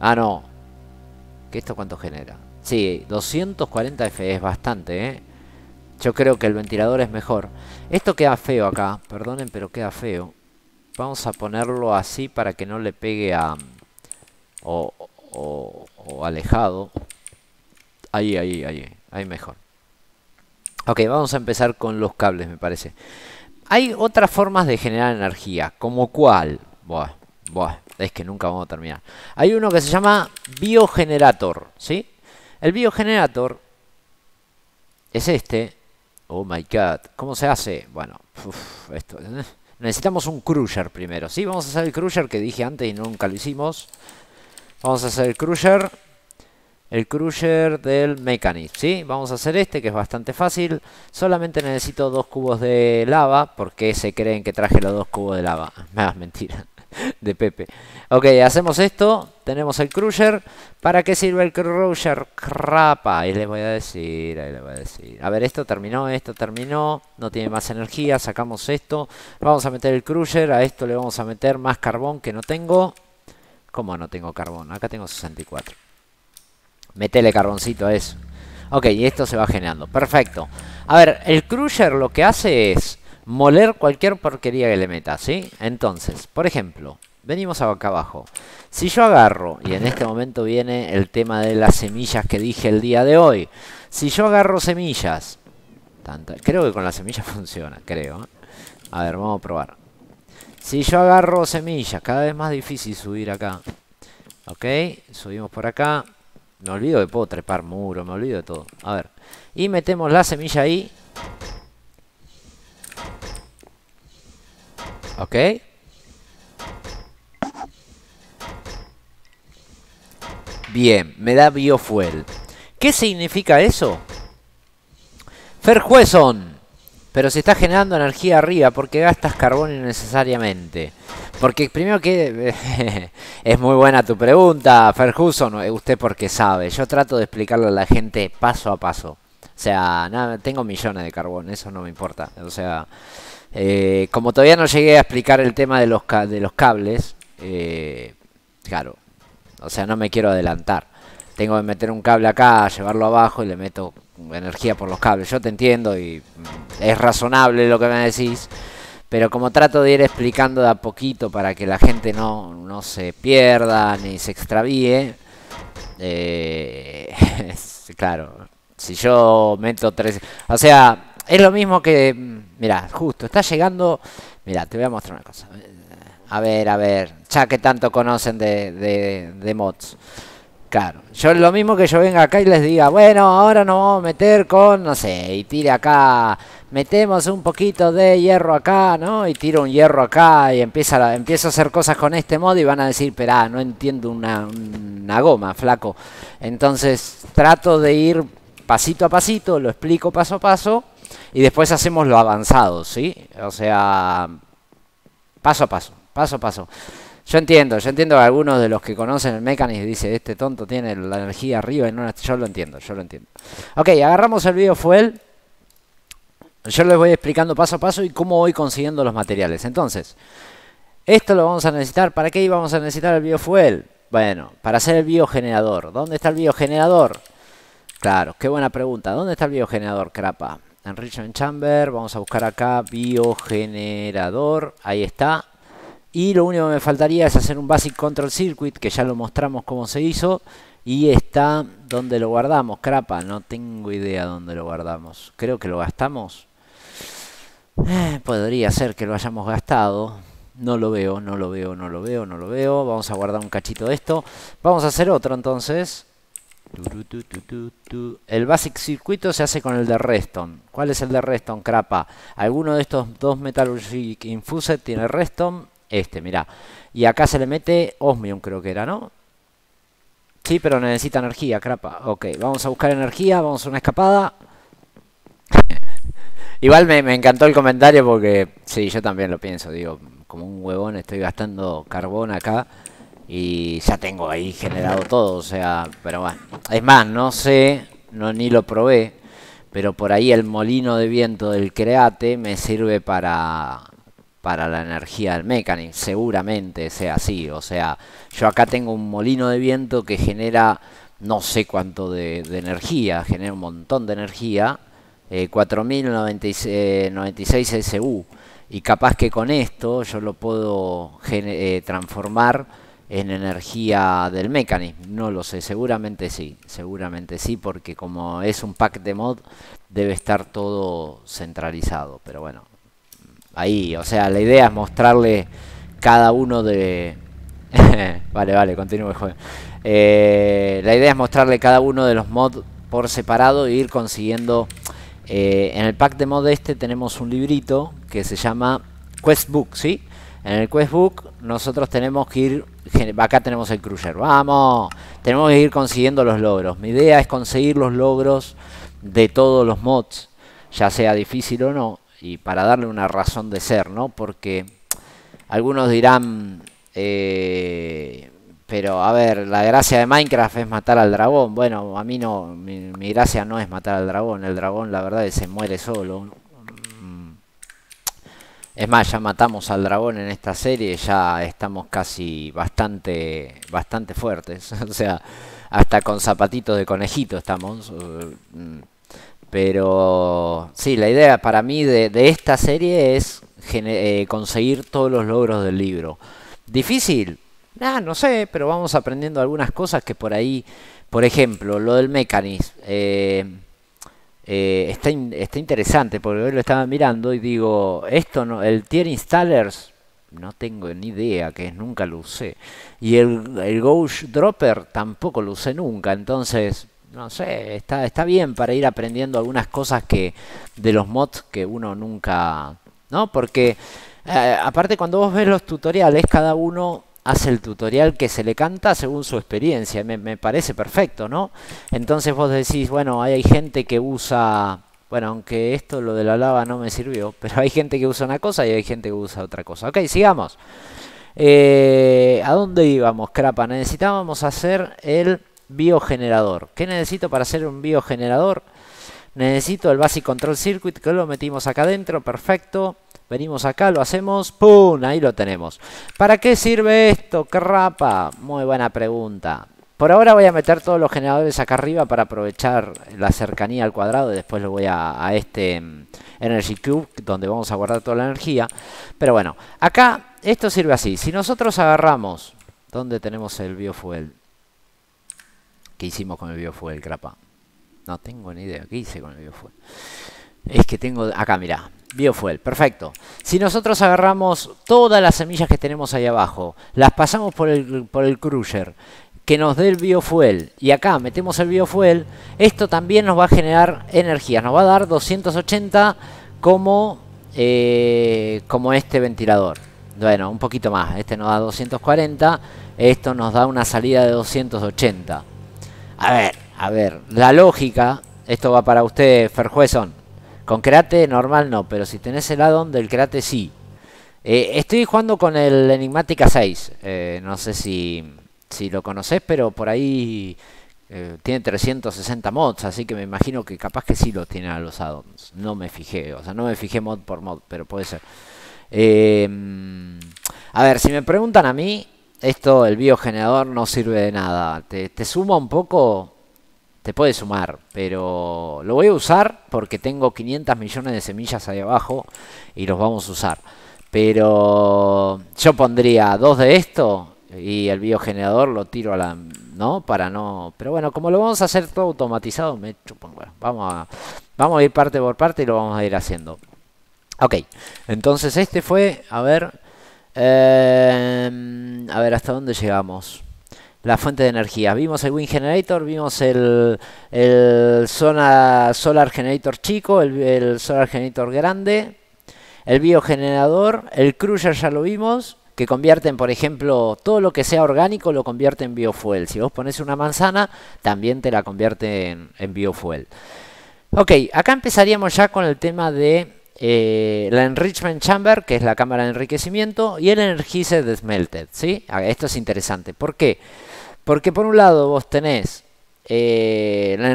Ah, no. ¿qué esto cuánto genera? Sí, 240 FE es bastante, ¿eh? Yo creo que el ventilador es mejor. Esto queda feo acá. Perdonen, pero queda feo. Vamos a ponerlo así para que no le pegue a... O, o, alejado. Ahí, ahí, ahí, ahí mejor. Ok, vamos a empezar con los cables, me parece. Hay otras formas de generar energía, como cuál. Buah, buah, es que nunca vamos a terminar. Hay uno que se llama biogenerator, ¿sí? El biogenerator es este. Oh my god, ¿cómo se hace? Bueno, esto. Eh, necesitamos un cruiser primero, ¿sí? Vamos a hacer el cruiser que dije antes y nunca lo hicimos. Vamos a hacer el Crusher. El cruiser del Mechanic, Vamos a hacer este que es bastante fácil. Solamente necesito dos cubos de lava. porque se creen que traje los dos cubos de lava? Me das mentira. De Pepe. Ok, hacemos esto. Tenemos el cruiser. ¿Para qué sirve el cruiser? Rapa. Ahí les voy a decir, ahí les voy a decir. A ver, esto terminó, esto terminó. No tiene más energía. Sacamos esto. Vamos a meter el cruiser. A esto le vamos a meter más carbón que no tengo. ¿Cómo no tengo carbón? Acá tengo 64. Metele carboncito a eso. Ok, y esto se va generando. Perfecto. A ver, el Crusher lo que hace es moler cualquier porquería que le meta, ¿sí? Entonces, por ejemplo, venimos acá abajo. Si yo agarro, y en este momento viene el tema de las semillas que dije el día de hoy. Si yo agarro semillas, creo que con las semillas funciona, creo. ¿eh? A ver, vamos a probar. Si yo agarro semillas, cada vez más difícil subir acá. Ok, subimos por acá. Me olvido que puedo trepar muro, me olvido de todo. A ver. Y metemos la semilla ahí. Ok. Bien, me da biofuel. ¿Qué significa eso? Ferjueson. Pero si está generando energía arriba porque gastas carbón innecesariamente. Porque primero que... es muy buena tu pregunta, Ferguson. Eh, usted porque sabe. Yo trato de explicarle a la gente paso a paso. O sea, nada, tengo millones de carbón. Eso no me importa. O sea... Eh, como todavía no llegué a explicar el tema de los, de los cables, eh, claro, o sea, no me quiero adelantar tengo que meter un cable acá, llevarlo abajo y le meto energía por los cables. Yo te entiendo y mm, es razonable lo que me decís. Pero como trato de ir explicando de a poquito para que la gente no, no se pierda ni se extravíe, eh, claro, si yo meto tres... O sea, es lo mismo que... Mm, Mira, justo, está llegando... Mira, te voy a mostrar una cosa. A ver, a ver, ya que tanto conocen de, de mods. Claro, yo lo mismo que yo venga acá y les diga, bueno, ahora nos vamos a meter con, no sé, y tire acá, metemos un poquito de hierro acá, ¿no? Y tiro un hierro acá y empieza, empiezo a hacer cosas con este modo, y van a decir, pero no entiendo una, una goma, flaco. Entonces trato de ir pasito a pasito, lo explico paso a paso y después hacemos lo avanzado, ¿sí? O sea, paso a paso, paso a paso. Yo entiendo, yo entiendo que algunos de los que conocen el mecanismo dice, este tonto tiene la energía arriba y no Yo lo entiendo, yo lo entiendo. Ok, agarramos el biofuel. Yo les voy explicando paso a paso y cómo voy consiguiendo los materiales. Entonces, esto lo vamos a necesitar. ¿Para qué íbamos a necesitar el biofuel? Bueno, para hacer el biogenerador. ¿Dónde está el biogenerador? Claro, qué buena pregunta. ¿Dónde está el biogenerador, crapa? Enrichment Chamber. Vamos a buscar acá biogenerador. Ahí está. Y lo único que me faltaría es hacer un Basic Control Circuit, que ya lo mostramos cómo se hizo. Y está donde lo guardamos, crapa. No tengo idea dónde lo guardamos. Creo que lo gastamos. Eh, podría ser que lo hayamos gastado. No lo veo, no lo veo, no lo veo, no lo veo. Vamos a guardar un cachito de esto. Vamos a hacer otro entonces. El basic circuito se hace con el de Reston. ¿Cuál es el de Reston, crapa? ¿Alguno de estos dos Metallurgic Infused tiene Reston? Este, mira, Y acá se le mete osmium, creo que era, ¿no? Sí, pero necesita energía, crapa. Ok, vamos a buscar energía, vamos a una escapada. Igual me, encantó el comentario porque, sí, yo también lo pienso, digo, como un huevón estoy gastando carbón acá y ya tengo ahí generado todo, o sea, pero bueno. Es más, no sé, no ni lo probé, pero por ahí el molino de viento del Create me sirve para para la energía del mecanismo. Seguramente sea así. O sea, yo acá tengo un molino de viento que genera no sé cuánto de, energía, genera un montón de energía. 4096 eh, SU. Eh, y capaz que con esto yo lo puedo eh, transformar en energía del mecanismo. No lo sé, seguramente sí. Seguramente sí, porque como es un pack de mod, debe estar todo centralizado. Pero bueno, ahí. O sea, la idea es mostrarle cada uno de... vale, vale, continúe eh, la idea es mostrarle cada uno de los mods por separado e ir consiguiendo... Eh, en el pack de mod este tenemos un librito que se llama Questbook, ¿sí? En el Questbook nosotros tenemos que ir... Acá tenemos el Cruiser, ¡vamos! Tenemos que ir consiguiendo los logros. Mi idea es conseguir los logros de todos los mods, ya sea difícil o no y para darle una razón de ser, ¿no? Porque algunos dirán, eh, pero a ver, la gracia de Minecraft es matar al dragón. Bueno, a mí no, mi, gracia no es matar al dragón. El dragón, la verdad, es se muere solo. Mm. Es más, ya matamos al dragón en esta serie, ya estamos casi bastante, bastante fuertes. o sea, hasta con zapatitos de conejito estamos. Mm. Pero sí, la idea para mí de, esta serie es eh, conseguir todos los logros del libro. ¿Difícil? no sé, pero vamos aprendiendo algunas cosas que por ahí, por ejemplo, lo del mecanismo. Eh, eh, está, interesante porque hoy lo estaba mirando y digo, esto no, el tier installers no tengo ni idea que nunca lo usé. Y el, el Dropper tampoco lo usé nunca, entonces no sé, está, está bien para ir aprendiendo algunas cosas que de los mods que uno nunca, ¿no? Porque eh, aparte cuando vos ves los tutoriales, cada uno hace el tutorial que se le canta según su experiencia, me, parece perfecto, ¿no? Entonces vos decís, bueno, hay, gente que usa bueno, aunque esto lo de la lava no me sirvió, pero hay gente que usa una cosa y hay gente que usa otra cosa. Ok, sigamos. Eh, ¿A dónde íbamos, Crapa? Necesitábamos hacer el biogenerador. ¿Qué necesito para hacer un biogenerador? Necesito el Basic Control Circuit, que lo metimos acá adentro, perfecto. Venimos acá, lo hacemos, ¡pum! Ahí lo tenemos. ¿Para qué sirve esto? ¿Qué rapa? Muy buena pregunta. Por ahora voy a meter todos los generadores acá arriba para aprovechar la cercanía al cuadrado y después lo voy a, a este mm, Energy Cube donde vamos a guardar toda la energía. Pero bueno, acá esto sirve así. Si nosotros agarramos, ¿dónde tenemos el biofuel? ¿Qué hicimos con el biofuel, crapa? No tengo ni idea. ¿Qué hice con el biofuel? Es que tengo... Acá, mira, Biofuel, perfecto. Si nosotros agarramos todas las semillas que tenemos ahí abajo, las pasamos por el, por el cruiser, que nos dé el biofuel, y acá metemos el biofuel, esto también nos va a generar Energía, Nos va a dar 280 como, eh, como este ventilador. Bueno, un poquito más. Este nos da 240, esto nos da una salida de 280. A ver, a ver, la lógica, esto va para usted, Ferjueson Con Krate normal no, pero si tenés el addon del Krate sí. Eh, estoy jugando con el Enigmática 6. Eh, no sé si, lo conoces, pero por ahí eh, tiene 360 mods, así que me imagino que capaz que sí los tiene a los addons. No me fijé, o sea, no me fijé mod por mod, pero puede ser. a ver, si me preguntan a mí, esto, el biogenerador, no sirve de nada. Te, suma un poco, te puede sumar, pero lo voy a usar porque tengo 500 millones de semillas ahí abajo y los vamos a usar. Pero yo pondría dos de esto y el biogenerador lo tiro a la... ¿No? Para no... Pero bueno, como lo vamos a hacer todo automatizado, me vamos a, vamos a ir parte por parte y lo vamos a ir haciendo. Ok, entonces este fue, a ver, Em, a ver, ¿hasta dónde llegamos? La fuente de energía. Vimos el Wind Generator, vimos el, zona Solar Generator chico, el, Solar Generator grande, el biogenerador, el Cruiser ya lo vimos, que convierten, por ejemplo, todo lo que sea orgánico lo convierte en biofuel. Si vos pones una manzana, también te la convierte en, en biofuel. Ok, acá empezaríamos ya con el tema de eh, la Enrichment Chamber, que es la cámara de enriquecimiento, y el Energize de Smelted. ¿sí? Ah, esto es interesante. ¿Por qué? Porque por un lado vos tenés eh, la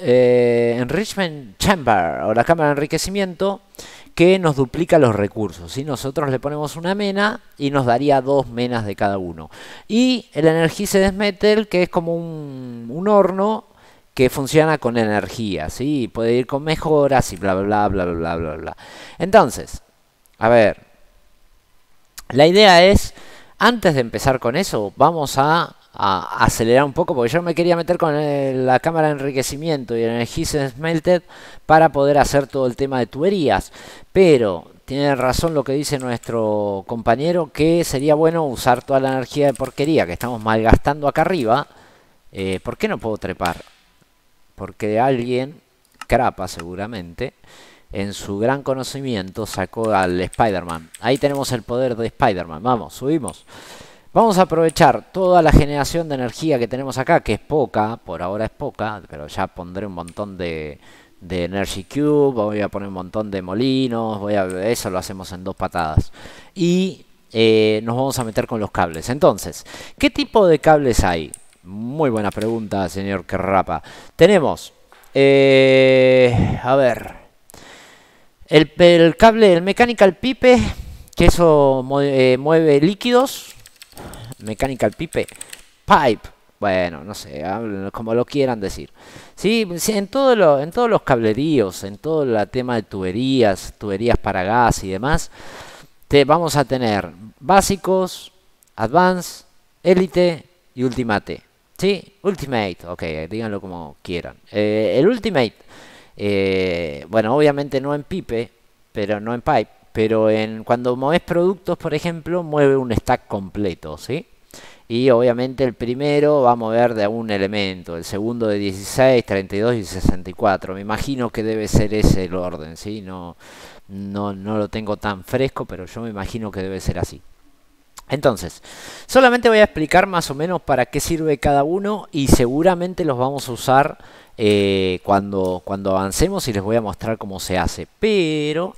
eh, enrichment, Chamber o la cámara de enriquecimiento que nos duplica los recursos. Nosotros le ponemos una mena y nos daría dos menas de cada uno. Y el Energize Smelted, que es como un horno que funciona con energía, ¿sí? Puede ir con mejoras y bla, bla, bla, bla, bla, bla, bla. Entonces, a ver, la idea es, antes de empezar con eso, vamos a, acelerar un poco, porque yo me quería meter con eh, la cámara de enriquecimiento y el Energy Smelted para poder hacer todo el tema de tuberías, pero... Tiene razón lo que dice nuestro compañero, que sería bueno usar toda la energía de porquería que estamos malgastando acá arriba. Eh, ¿Por qué no puedo trepar? porque alguien, Crapa seguramente, en su gran conocimiento sacó al Spider-Man. Ahí tenemos el poder de Spider-Man. Vamos, subimos. Vamos a aprovechar toda la generación de energía que tenemos acá, que es poca, por ahora es poca, pero ya pondré un montón de, de Energy Cube, voy a poner un montón de molinos, voy a, eso lo hacemos en dos patadas. Y eh, nos vamos a meter con los cables. Entonces, ¿qué tipo de cables hay? Muy buena pregunta, señor Kerrapa. Tenemos, eh, a ver, el, el, cable, el Mechanical Pipe, que eso eh, mueve, líquidos. Mechanical Pipe, Pipe, bueno, no sé, como lo quieran decir. Sí, en, en todos los cableríos, en todo el tema de tuberías, tuberías para gas y demás, te vamos a tener básicos, Advance élite y ultimate. Sí, Ultimate, ok, díganlo como quieran. Eh, el Ultimate, eh, bueno, obviamente no en Pipe, pero no en Pipe, pero en cuando mueves productos, por ejemplo, mueve un stack completo, ¿sí? Y obviamente el primero va a mover de algún elemento, el segundo de 16, 32 y 64. Me imagino que debe ser ese el orden, ¿sí? No, no, no lo tengo tan fresco, pero yo me imagino que debe ser así. Entonces, solamente voy a explicar más o menos para qué sirve cada uno y seguramente los vamos a usar eh, cuando, cuando avancemos y les voy a mostrar cómo se hace. Pero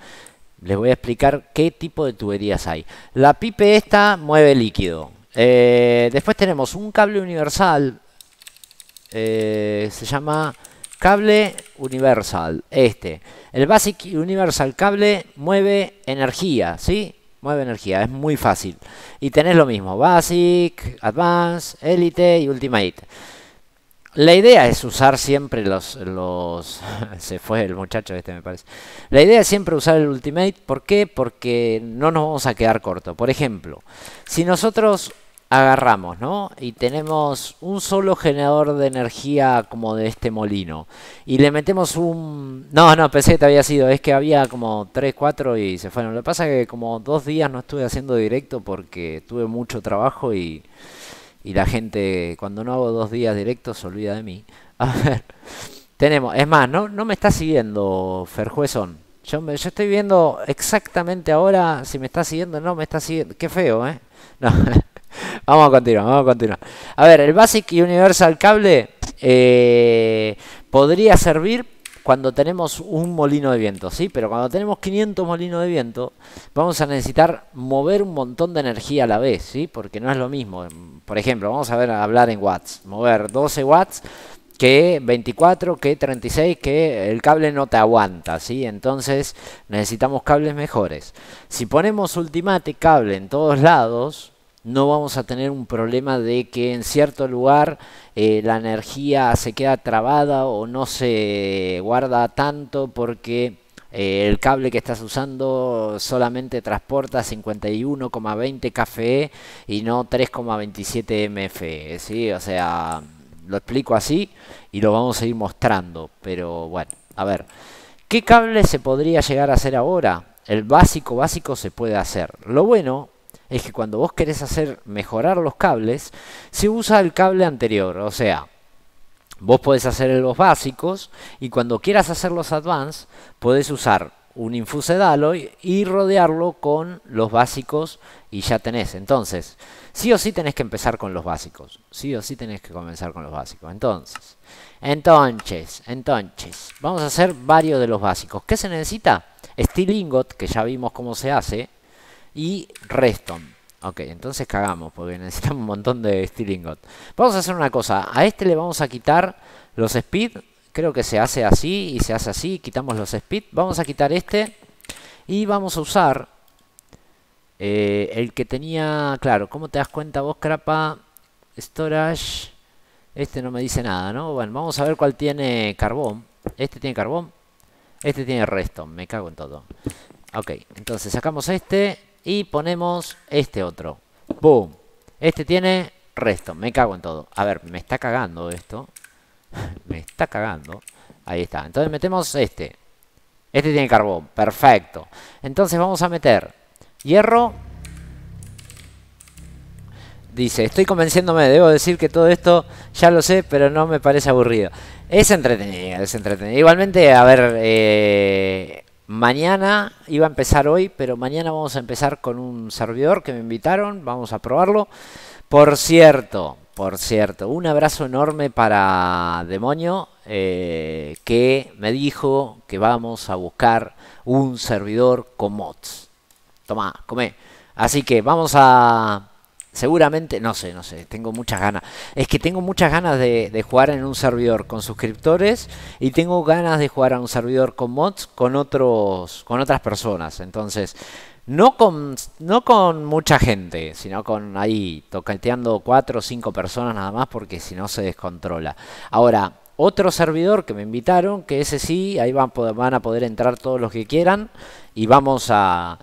les voy a explicar qué tipo de tuberías hay. La pipe esta mueve líquido. Eh, después tenemos un cable universal. Eh, se llama cable universal. Este. El Basic Universal Cable mueve energía, ¿sí? mueve energía, es muy fácil. Y tenés lo mismo, Basic, Advance, Elite y Ultimate. La idea es usar siempre los, los... se fue el muchacho este me parece. La idea es siempre usar el Ultimate. ¿Por qué? Porque no nos vamos a quedar corto. Por ejemplo, si nosotros agarramos, ¿no? Y tenemos un solo generador de energía como de este molino. Y le metemos un... No, no, pensé que te había sido. Es que había como 3, 4 y se fueron. Lo que pasa es que como dos días no estuve haciendo directo porque tuve mucho trabajo y... la gente, cuando no hago dos días directos, se olvida de mí. A ver, tenemos... Es más, no, no me está siguiendo Ferjuezón. Yo, me, yo estoy viendo exactamente ahora si me está siguiendo o no me está siguiendo. Qué feo, ¿eh? No... vamos a continuar, vamos a continuar. A ver, el Basic Universal Cable eh, podría servir cuando tenemos un molino de viento, ¿sí? Pero cuando tenemos 500 molinos de viento, vamos a necesitar mover un montón de energía a la vez, ¿sí? Porque no es lo mismo. Por ejemplo, vamos a ver a hablar en watts. Mover 12 watts que 24, que 36, que el cable no te aguanta, ¿sí? Entonces necesitamos cables mejores. Si ponemos Ultimate cable en todos lados, no vamos a tener un problema de que en cierto lugar eh, la energía se queda trabada o no se guarda tanto porque eh, el cable que estás usando solamente transporta 51,20 KFE y no 3,27 MFE, ¿sí? O sea, lo explico así y lo vamos a ir mostrando, pero bueno, a ver. ¿Qué cable se podría llegar a hacer ahora? El básico básico se puede hacer. Lo bueno es que cuando vos querés hacer mejorar los cables, se usa el cable anterior, o sea, vos podés hacer los básicos y cuando quieras hacer los advanced, podés usar un infuse alloy y rodearlo con los básicos y ya tenés. Entonces, sí o sí tenés que empezar con los básicos. Sí o sí tenés que comenzar con los básicos. Entonces, entonces, entonces, vamos a hacer varios de los básicos. ¿Qué se necesita? Steel ingot, que ya vimos cómo se hace y Reston. Ok, entonces cagamos porque necesitamos un montón de Stealing Vamos a hacer una cosa. A este le vamos a quitar los Speed. Creo que se hace así y se hace así. Quitamos los Speed. Vamos a quitar este. Y vamos a usar eh, el que tenía... Claro, ¿cómo te das cuenta vos, Crapa? Storage... Este no me dice nada, ¿no? Bueno, vamos a ver cuál tiene carbón. Este tiene carbón. Este tiene resto. Me cago en todo. Ok, entonces sacamos este y ponemos este otro. Boom. Este tiene resto. Me cago en todo. A ver, me está cagando esto. me está cagando. Ahí está. Entonces metemos este. Este tiene carbón. Perfecto. Entonces vamos a meter hierro. Dice, estoy convenciéndome, debo decir que todo esto ya lo sé, pero no me parece aburrido. Es entretenido, es entretenido. Igualmente, a ver, eh, Mañana, iba a empezar hoy, pero mañana vamos a empezar con un servidor que me invitaron, vamos a probarlo. Por cierto, por cierto, un abrazo enorme para Demonio, eh, que me dijo que vamos a buscar un servidor con mods. Toma, come. Así que vamos a Seguramente, no sé, no sé, tengo muchas ganas. Es que tengo muchas ganas de, jugar en un servidor con suscriptores y tengo ganas de jugar a un servidor con mods con otros con otras personas. Entonces, no con no con mucha gente, sino con ahí tocateando cuatro o cinco personas nada más porque si no se descontrola. Ahora, otro servidor que me invitaron, que ese sí, ahí van a poder entrar todos los que quieran y vamos a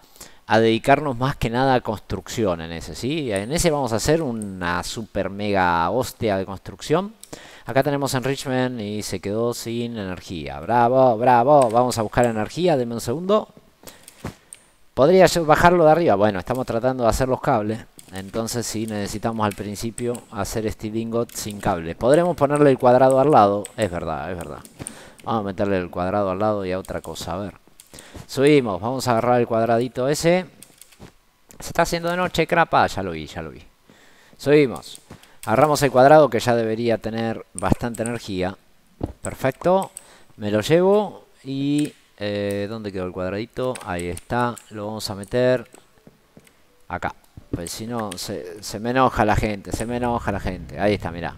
a dedicarnos más que nada a construcción en ese, ¿sí? En ese vamos a hacer una super mega hostia de construcción. Acá tenemos enrichment y se quedó sin energía. Bravo, bravo. Vamos a buscar energía. Deme un segundo. ¿Podría yo bajarlo de arriba? Bueno, estamos tratando de hacer los cables. Entonces sí necesitamos al principio hacer este dingot sin cables. Podremos ponerle el cuadrado al lado. Es verdad, es verdad. Vamos a meterle el cuadrado al lado y a otra cosa. A ver. Subimos, vamos a agarrar el cuadradito ese. Se está haciendo de noche, crapa. Ah, ya lo vi, ya lo vi. Subimos. Agarramos el cuadrado que ya debería tener bastante energía. Perfecto. Me lo llevo. Y... Eh, ¿Dónde quedó el cuadradito? Ahí está. Lo vamos a meter acá. Pues si no, se, se me enoja la gente. Se me enoja la gente. Ahí está, mirá.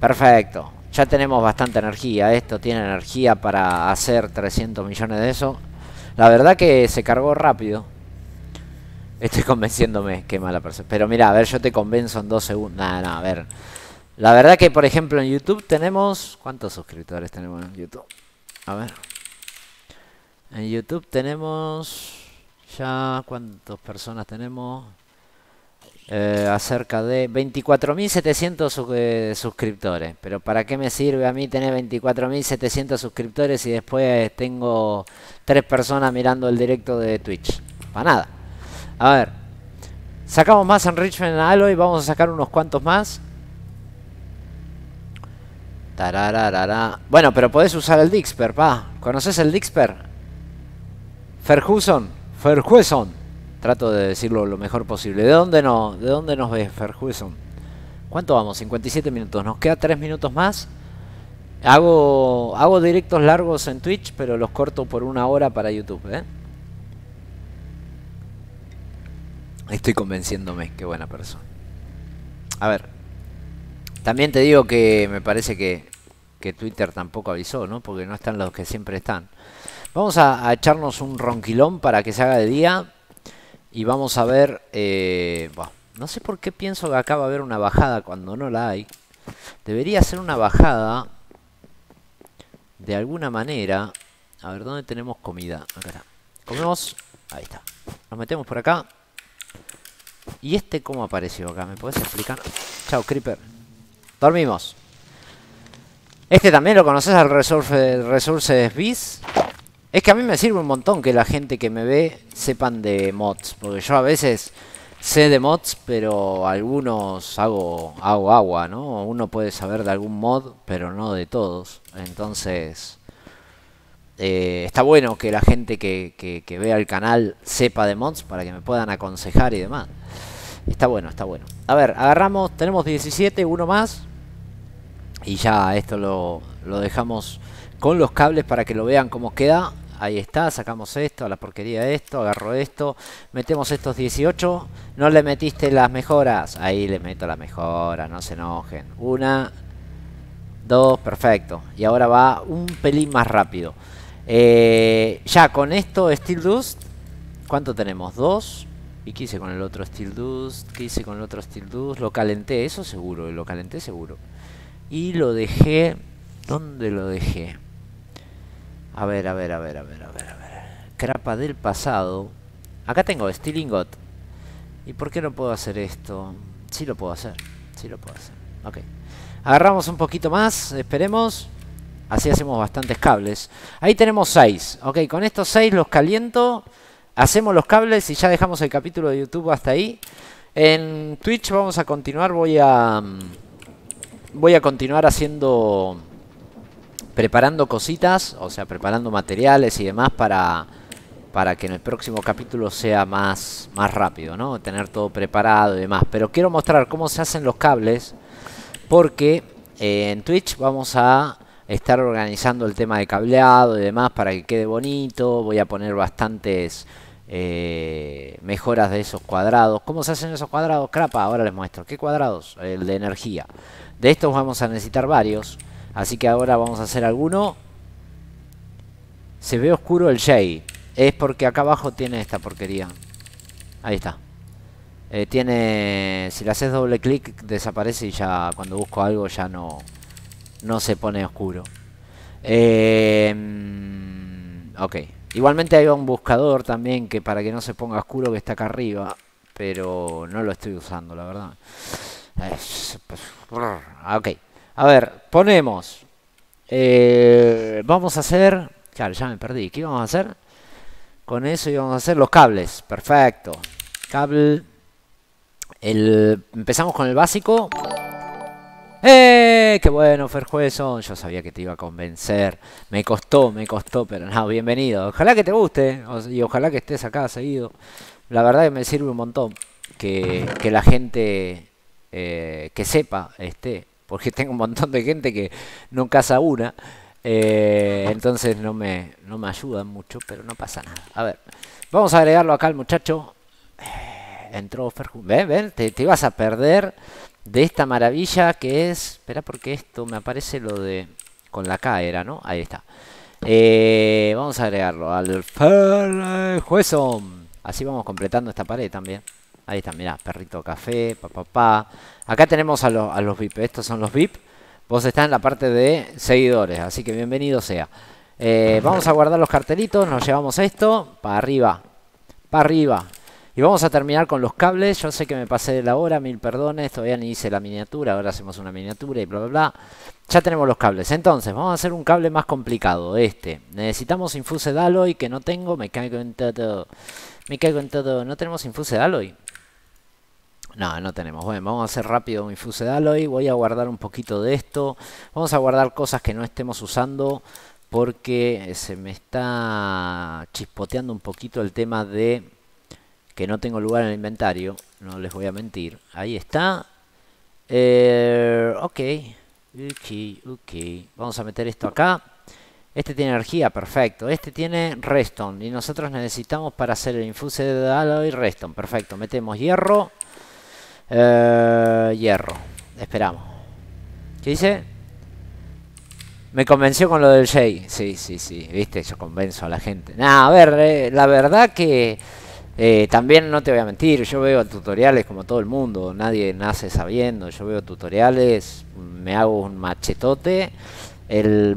Perfecto. Ya tenemos bastante energía. Esto tiene energía para hacer 300 millones de eso. La verdad que se cargó rápido. Estoy convenciéndome, qué mala persona. Pero mira, a ver, yo te convenzo en dos segundos. Nada, nada, a ver. La verdad que, por ejemplo, en YouTube tenemos... ¿Cuántos suscriptores tenemos en YouTube? A ver. En YouTube tenemos... Ya, ¿cuántas personas tenemos? Eh, acerca de 24.700 eh, suscriptores. Pero ¿para qué me sirve a mí tener 24.700 suscriptores y después eh, tengo tres personas mirando el directo de Twitch? Para nada. A ver. Sacamos más Enrichment Alloy. Vamos a sacar unos cuantos más. Tarararara. Bueno, pero podés usar el Dixper, pa. ¿Conoces el Dixper? Ferguson. Ferguson. Trato de decirlo lo mejor posible. ¿De dónde, no, de dónde nos ves, Ferguson? ¿Cuánto vamos? 57 minutos. Nos queda 3 minutos más. Hago, hago directos largos en Twitch, pero los corto por una hora para YouTube. ¿eh? Estoy convenciéndome, qué buena persona. A ver, también te digo que me parece que, que Twitter tampoco avisó, ¿no? Porque no están los que siempre están. Vamos a, a echarnos un ronquilón para que se haga de día. Y vamos a ver... Eh, no sé por qué pienso que acá va a haber una bajada cuando no la hay. Debería ser una bajada... De alguna manera... A ver, ¿dónde tenemos comida? Acá Comemos... Ahí está. Nos metemos por acá. ¿Y este cómo apareció acá? ¿Me puedes explicar? Chao, Creeper. Dormimos. Este también lo conoces al Resource, Resources Beast. Es que a mí me sirve un montón que la gente que me ve sepan de mods. Porque yo a veces sé de mods, pero algunos hago, agua, ¿no? Uno puede saber de algún mod, pero no de todos. Entonces... Eh, está bueno que la gente que, vea el canal sepa de mods para que me puedan aconsejar y demás. Está bueno, está bueno. A ver, agarramos, tenemos 17, uno más. Y ya esto lo, lo dejamos con los cables para que lo vean cómo queda. Ahí está, sacamos esto, a la porquería esto, agarro esto. Metemos estos 18. No le metiste las mejoras. Ahí le meto las mejora, no se enojen. Una, dos, perfecto. Y ahora va un pelín más rápido. Eh, ya con esto, Steel Dust. ¿Cuánto tenemos? Dos. ¿Y quise con el otro Steel Dust? quise con el otro Steel Dust? Lo calenté, eso seguro, lo calenté seguro. Y lo dejé... ¿Dónde lo dejé? A ver, a ver, a ver, a ver, a ver, a ver. Crapa del pasado. Acá tengo Steelingot. ¿Y por qué no puedo hacer esto? Sí lo puedo hacer. Sí lo puedo hacer. Ok. Agarramos un poquito más. Esperemos. Así hacemos bastantes cables. Ahí tenemos seis. Ok, con estos seis los caliento. Hacemos los cables y ya dejamos el capítulo de YouTube hasta ahí. En Twitch vamos a continuar. Voy a... Mm, voy a continuar haciendo preparando cositas, o sea, preparando materiales y demás para, para que en el próximo capítulo sea más, más rápido, ¿no? Tener todo preparado y demás. Pero quiero mostrar cómo se hacen los cables, porque eh, en Twitch vamos a estar organizando el tema de cableado y demás para que quede bonito. Voy a poner bastantes eh, mejoras de esos cuadrados. ¿Cómo se hacen esos cuadrados? Crapa, ahora les muestro. ¿Qué cuadrados? El de energía. De estos vamos a necesitar varios. Así que ahora vamos a hacer alguno. Se ve oscuro el J. Es porque acá abajo tiene esta porquería. Ahí está. Eh, tiene... Si le haces doble clic desaparece y ya cuando busco algo ya no... No se pone oscuro. Eh, mm, ok. Igualmente hay un buscador también que para que no se ponga oscuro que está acá arriba. Pero no lo estoy usando, la verdad. Eh, ok. A ver, ponemos. Eh, vamos a hacer. Claro, ya me perdí. ¿Qué vamos a hacer? Con eso íbamos a hacer los cables. Perfecto. Cable. empezamos con el básico. ¡Eh! ¡Qué bueno, Ferjueson! Yo sabía que te iba a convencer. Me costó, me costó, pero nada, bienvenido. Ojalá que te guste y ojalá que estés acá seguido. La verdad que me sirve un montón que, la gente eh, que sepa esté porque tengo un montón de gente que no casa una. Eh, entonces no me, no me ayudan mucho, pero no pasa nada. A ver, vamos a agregarlo acá al muchacho. Eh, entró Ferjun. Ven, ven, te, te ibas a perder de esta maravilla que es... Espera porque esto me aparece lo de... Con la K ¿no? Ahí está. Eh, vamos a agregarlo al Fer Así vamos completando esta pared también. Ahí está, mirá, perrito café, papá, Acá tenemos a, a los VIP. Estos son los VIP. Vos está en la parte de seguidores, así que bienvenido sea. Eh, vamos a guardar los cartelitos, nos llevamos esto para arriba, para arriba. Y vamos a terminar con los cables. Yo sé que me pasé de la hora, mil perdones, todavía ni hice la miniatura, ahora hacemos una miniatura y bla, bla, bla. Ya tenemos los cables. Entonces, vamos a hacer un cable más complicado, este. Necesitamos infuse de alloy, que no tengo, me caigo en todo. Me caigo en todo. No tenemos infuse de alloy. No, no tenemos. Bueno, vamos a hacer rápido mi infuse de alloy. Voy a guardar un poquito de esto. Vamos a guardar cosas que no estemos usando porque eh, se me está chispoteando un poquito el tema de que no tengo lugar en el inventario. No les voy a mentir. Ahí está. Eh, ok. Ok, ok. Vamos a meter esto acá. Este tiene energía, perfecto. Este tiene reston Y nosotros necesitamos para hacer el infuse de alloy redstone. Perfecto. Metemos hierro. Eh, hierro. Esperamos. ¿Qué dice? Me convenció con lo del Jay. Sí, sí, sí. Viste, yo convenzo a la gente. Nah, a ver, eh, la verdad que... Eh, también no te voy a mentir, yo veo tutoriales como todo el mundo, nadie nace sabiendo, yo veo tutoriales, me hago un machetote. El,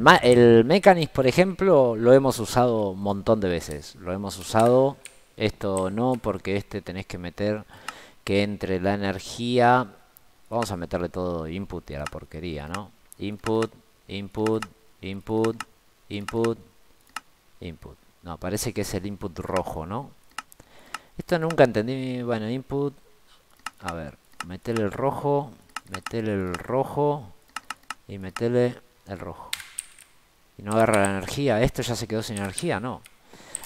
por ejemplo, lo hemos usado un montón de veces. Lo hemos usado, esto no, porque este tenés que meter que entre la energía... Vamos a meterle todo input y a la porquería, ¿no? Input, input, input, input, input. No, parece que es el input rojo, ¿no? Esto nunca entendí. Bueno, input... A ver, meterle el rojo, meterle el rojo y meterle el rojo. Y no agarra la energía. Esto ya se quedó sin energía, ¿no?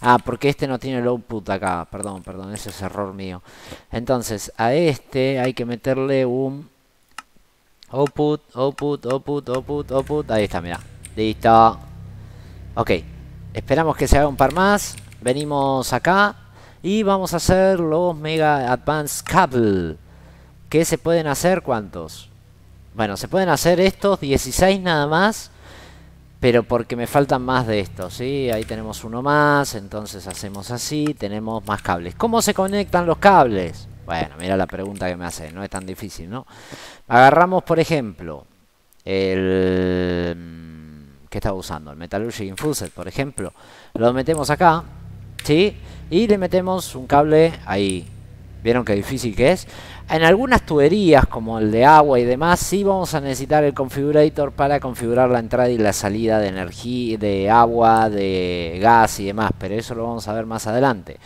Ah, porque este no tiene el output acá. Perdón, perdón, ese es error mío. Entonces, a este hay que meterle un output, output, output, output, output. Ahí está, mira. Listo. Ok. Esperamos que se haga un par más. Venimos acá. Y vamos a hacer los Mega Advanced Cable. ¿Qué se pueden hacer cuántos? Bueno, se pueden hacer estos 16 nada más pero porque me faltan más de estos, ¿sí? Ahí tenemos uno más, entonces hacemos así, tenemos más cables. ¿Cómo se conectan los cables? Bueno, mira la pregunta que me hace, no es tan difícil, ¿no? Agarramos, por ejemplo, el... Mm, ¿Qué estaba usando? El Metallurgic Infuser, por ejemplo. Lo metemos acá, ¿sí? Y le metemos un cable ahí. ¿Vieron qué difícil que es? En algunas tuberías, como el de agua y demás, sí vamos a necesitar el configurator para configurar la entrada y la salida de energía, de agua, de gas y demás, pero eso lo vamos a ver más adelante.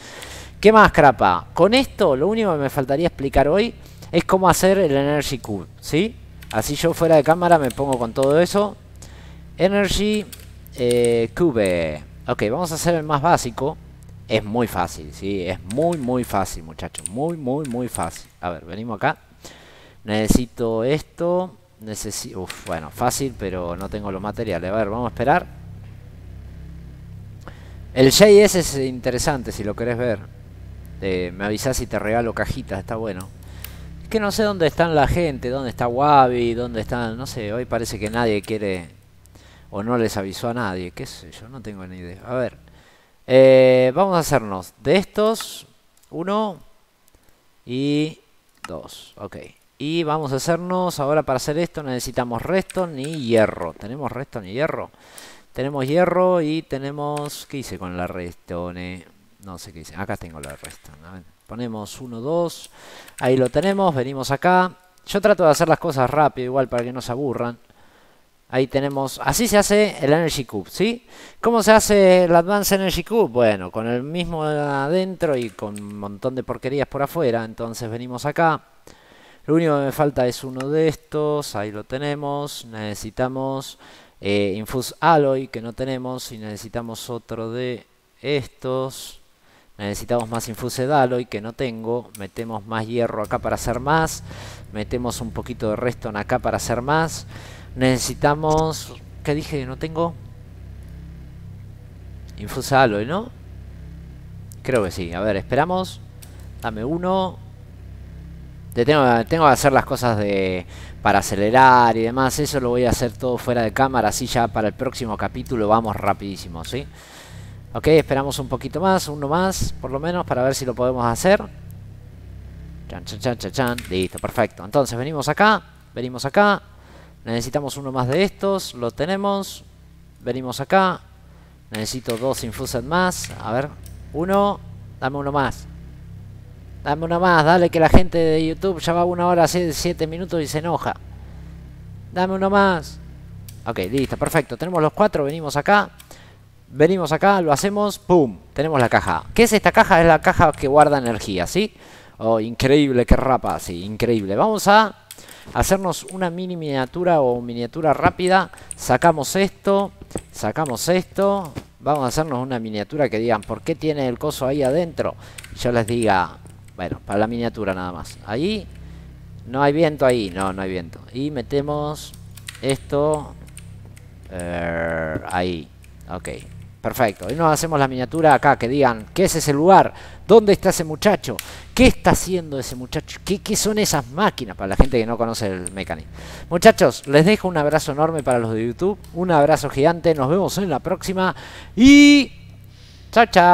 ¿Qué más, crapa? Con esto, lo único que me faltaría explicar hoy es cómo hacer el Energy Cube, ¿sí? Así yo fuera de cámara me pongo con todo eso. Energy eh, Cube. Ok, vamos a hacer el más básico. Es muy fácil, sí, es muy, muy fácil, muchachos. Muy, muy, muy fácil. A ver, venimos acá. Necesito esto. Necesito... bueno, fácil, pero no tengo los materiales. A ver, vamos a esperar. El JS es interesante, si lo querés ver. Eh, me avisás si te regalo cajitas, está bueno. Es que no sé dónde están la gente, dónde está Wabi, dónde están... No sé, hoy parece que nadie quiere... O no les avisó a nadie, qué sé yo, no tengo ni idea. A ver... Eh, vamos a hacernos de estos uno y dos. Ok. Y vamos a hacernos, ahora para hacer esto necesitamos resto ni hierro. ¿Tenemos resto ni hierro? Tenemos hierro y tenemos... ¿Qué hice con la restone? No sé qué hice. Acá tengo la restone Ponemos 1, 2. Ahí lo tenemos. Venimos acá. Yo trato de hacer las cosas rápido igual para que no se aburran. Ahí tenemos, así se hace el Energy Cube, ¿sí? ¿Cómo se hace el Advanced Energy Cube? Bueno, con el mismo adentro y con un montón de porquerías por afuera. Entonces venimos acá. Lo único que me falta es uno de estos, ahí lo tenemos. Necesitamos eh, Infuse Alloy, que no tenemos, y necesitamos otro de estos. Necesitamos más Infuse Alloy, que no tengo. Metemos más hierro acá para hacer más. Metemos un poquito de Reston acá para hacer más. Necesitamos... ¿Qué dije que no tengo? Infusa aloe, ¿no? Creo que sí. A ver, esperamos. Dame uno. tengo, tengo que hacer las cosas de para acelerar y demás. Eso lo voy a hacer todo fuera de cámara. Así ya para el próximo capítulo vamos rapidísimo, ¿sí? Ok, esperamos un poquito más. Uno más, por lo menos, para ver si lo podemos hacer. Chan, chan, chan, chan, chan. Listo, perfecto. Entonces venimos acá. Venimos acá. Necesitamos uno más de estos, lo tenemos. Venimos acá. Necesito dos infusen más. A ver, uno. Dame uno más. Dame uno más, dale que la gente de YouTube ya va una hora, siete minutos y se enoja. Dame uno más. Ok, listo, perfecto. Tenemos los cuatro, venimos acá. Venimos acá, lo hacemos, ¡pum! Tenemos la caja. ¿Qué es esta caja? Es la caja que guarda energía, ¿sí? Oh, increíble, qué rapa, sí, increíble. Vamos a hacernos una mini miniatura o miniatura rápida. Sacamos esto, sacamos esto. Vamos a hacernos una miniatura que digan, ¿por qué tiene el coso ahí adentro? Yo les diga, bueno, para la miniatura nada más. Ahí, no hay viento ahí, no, no hay viento. Y metemos esto eh, ahí, ok. Perfecto, y nos hacemos la miniatura acá, que digan, ¿qué es ese lugar? ¿Dónde está ese muchacho? ¿Qué está haciendo ese muchacho? ¿Qué, son esas máquinas para la gente que no conoce el mecanismo? Muchachos, les dejo un abrazo enorme para los de YouTube. Un abrazo gigante. Nos vemos en la próxima. Y... Chao, chao.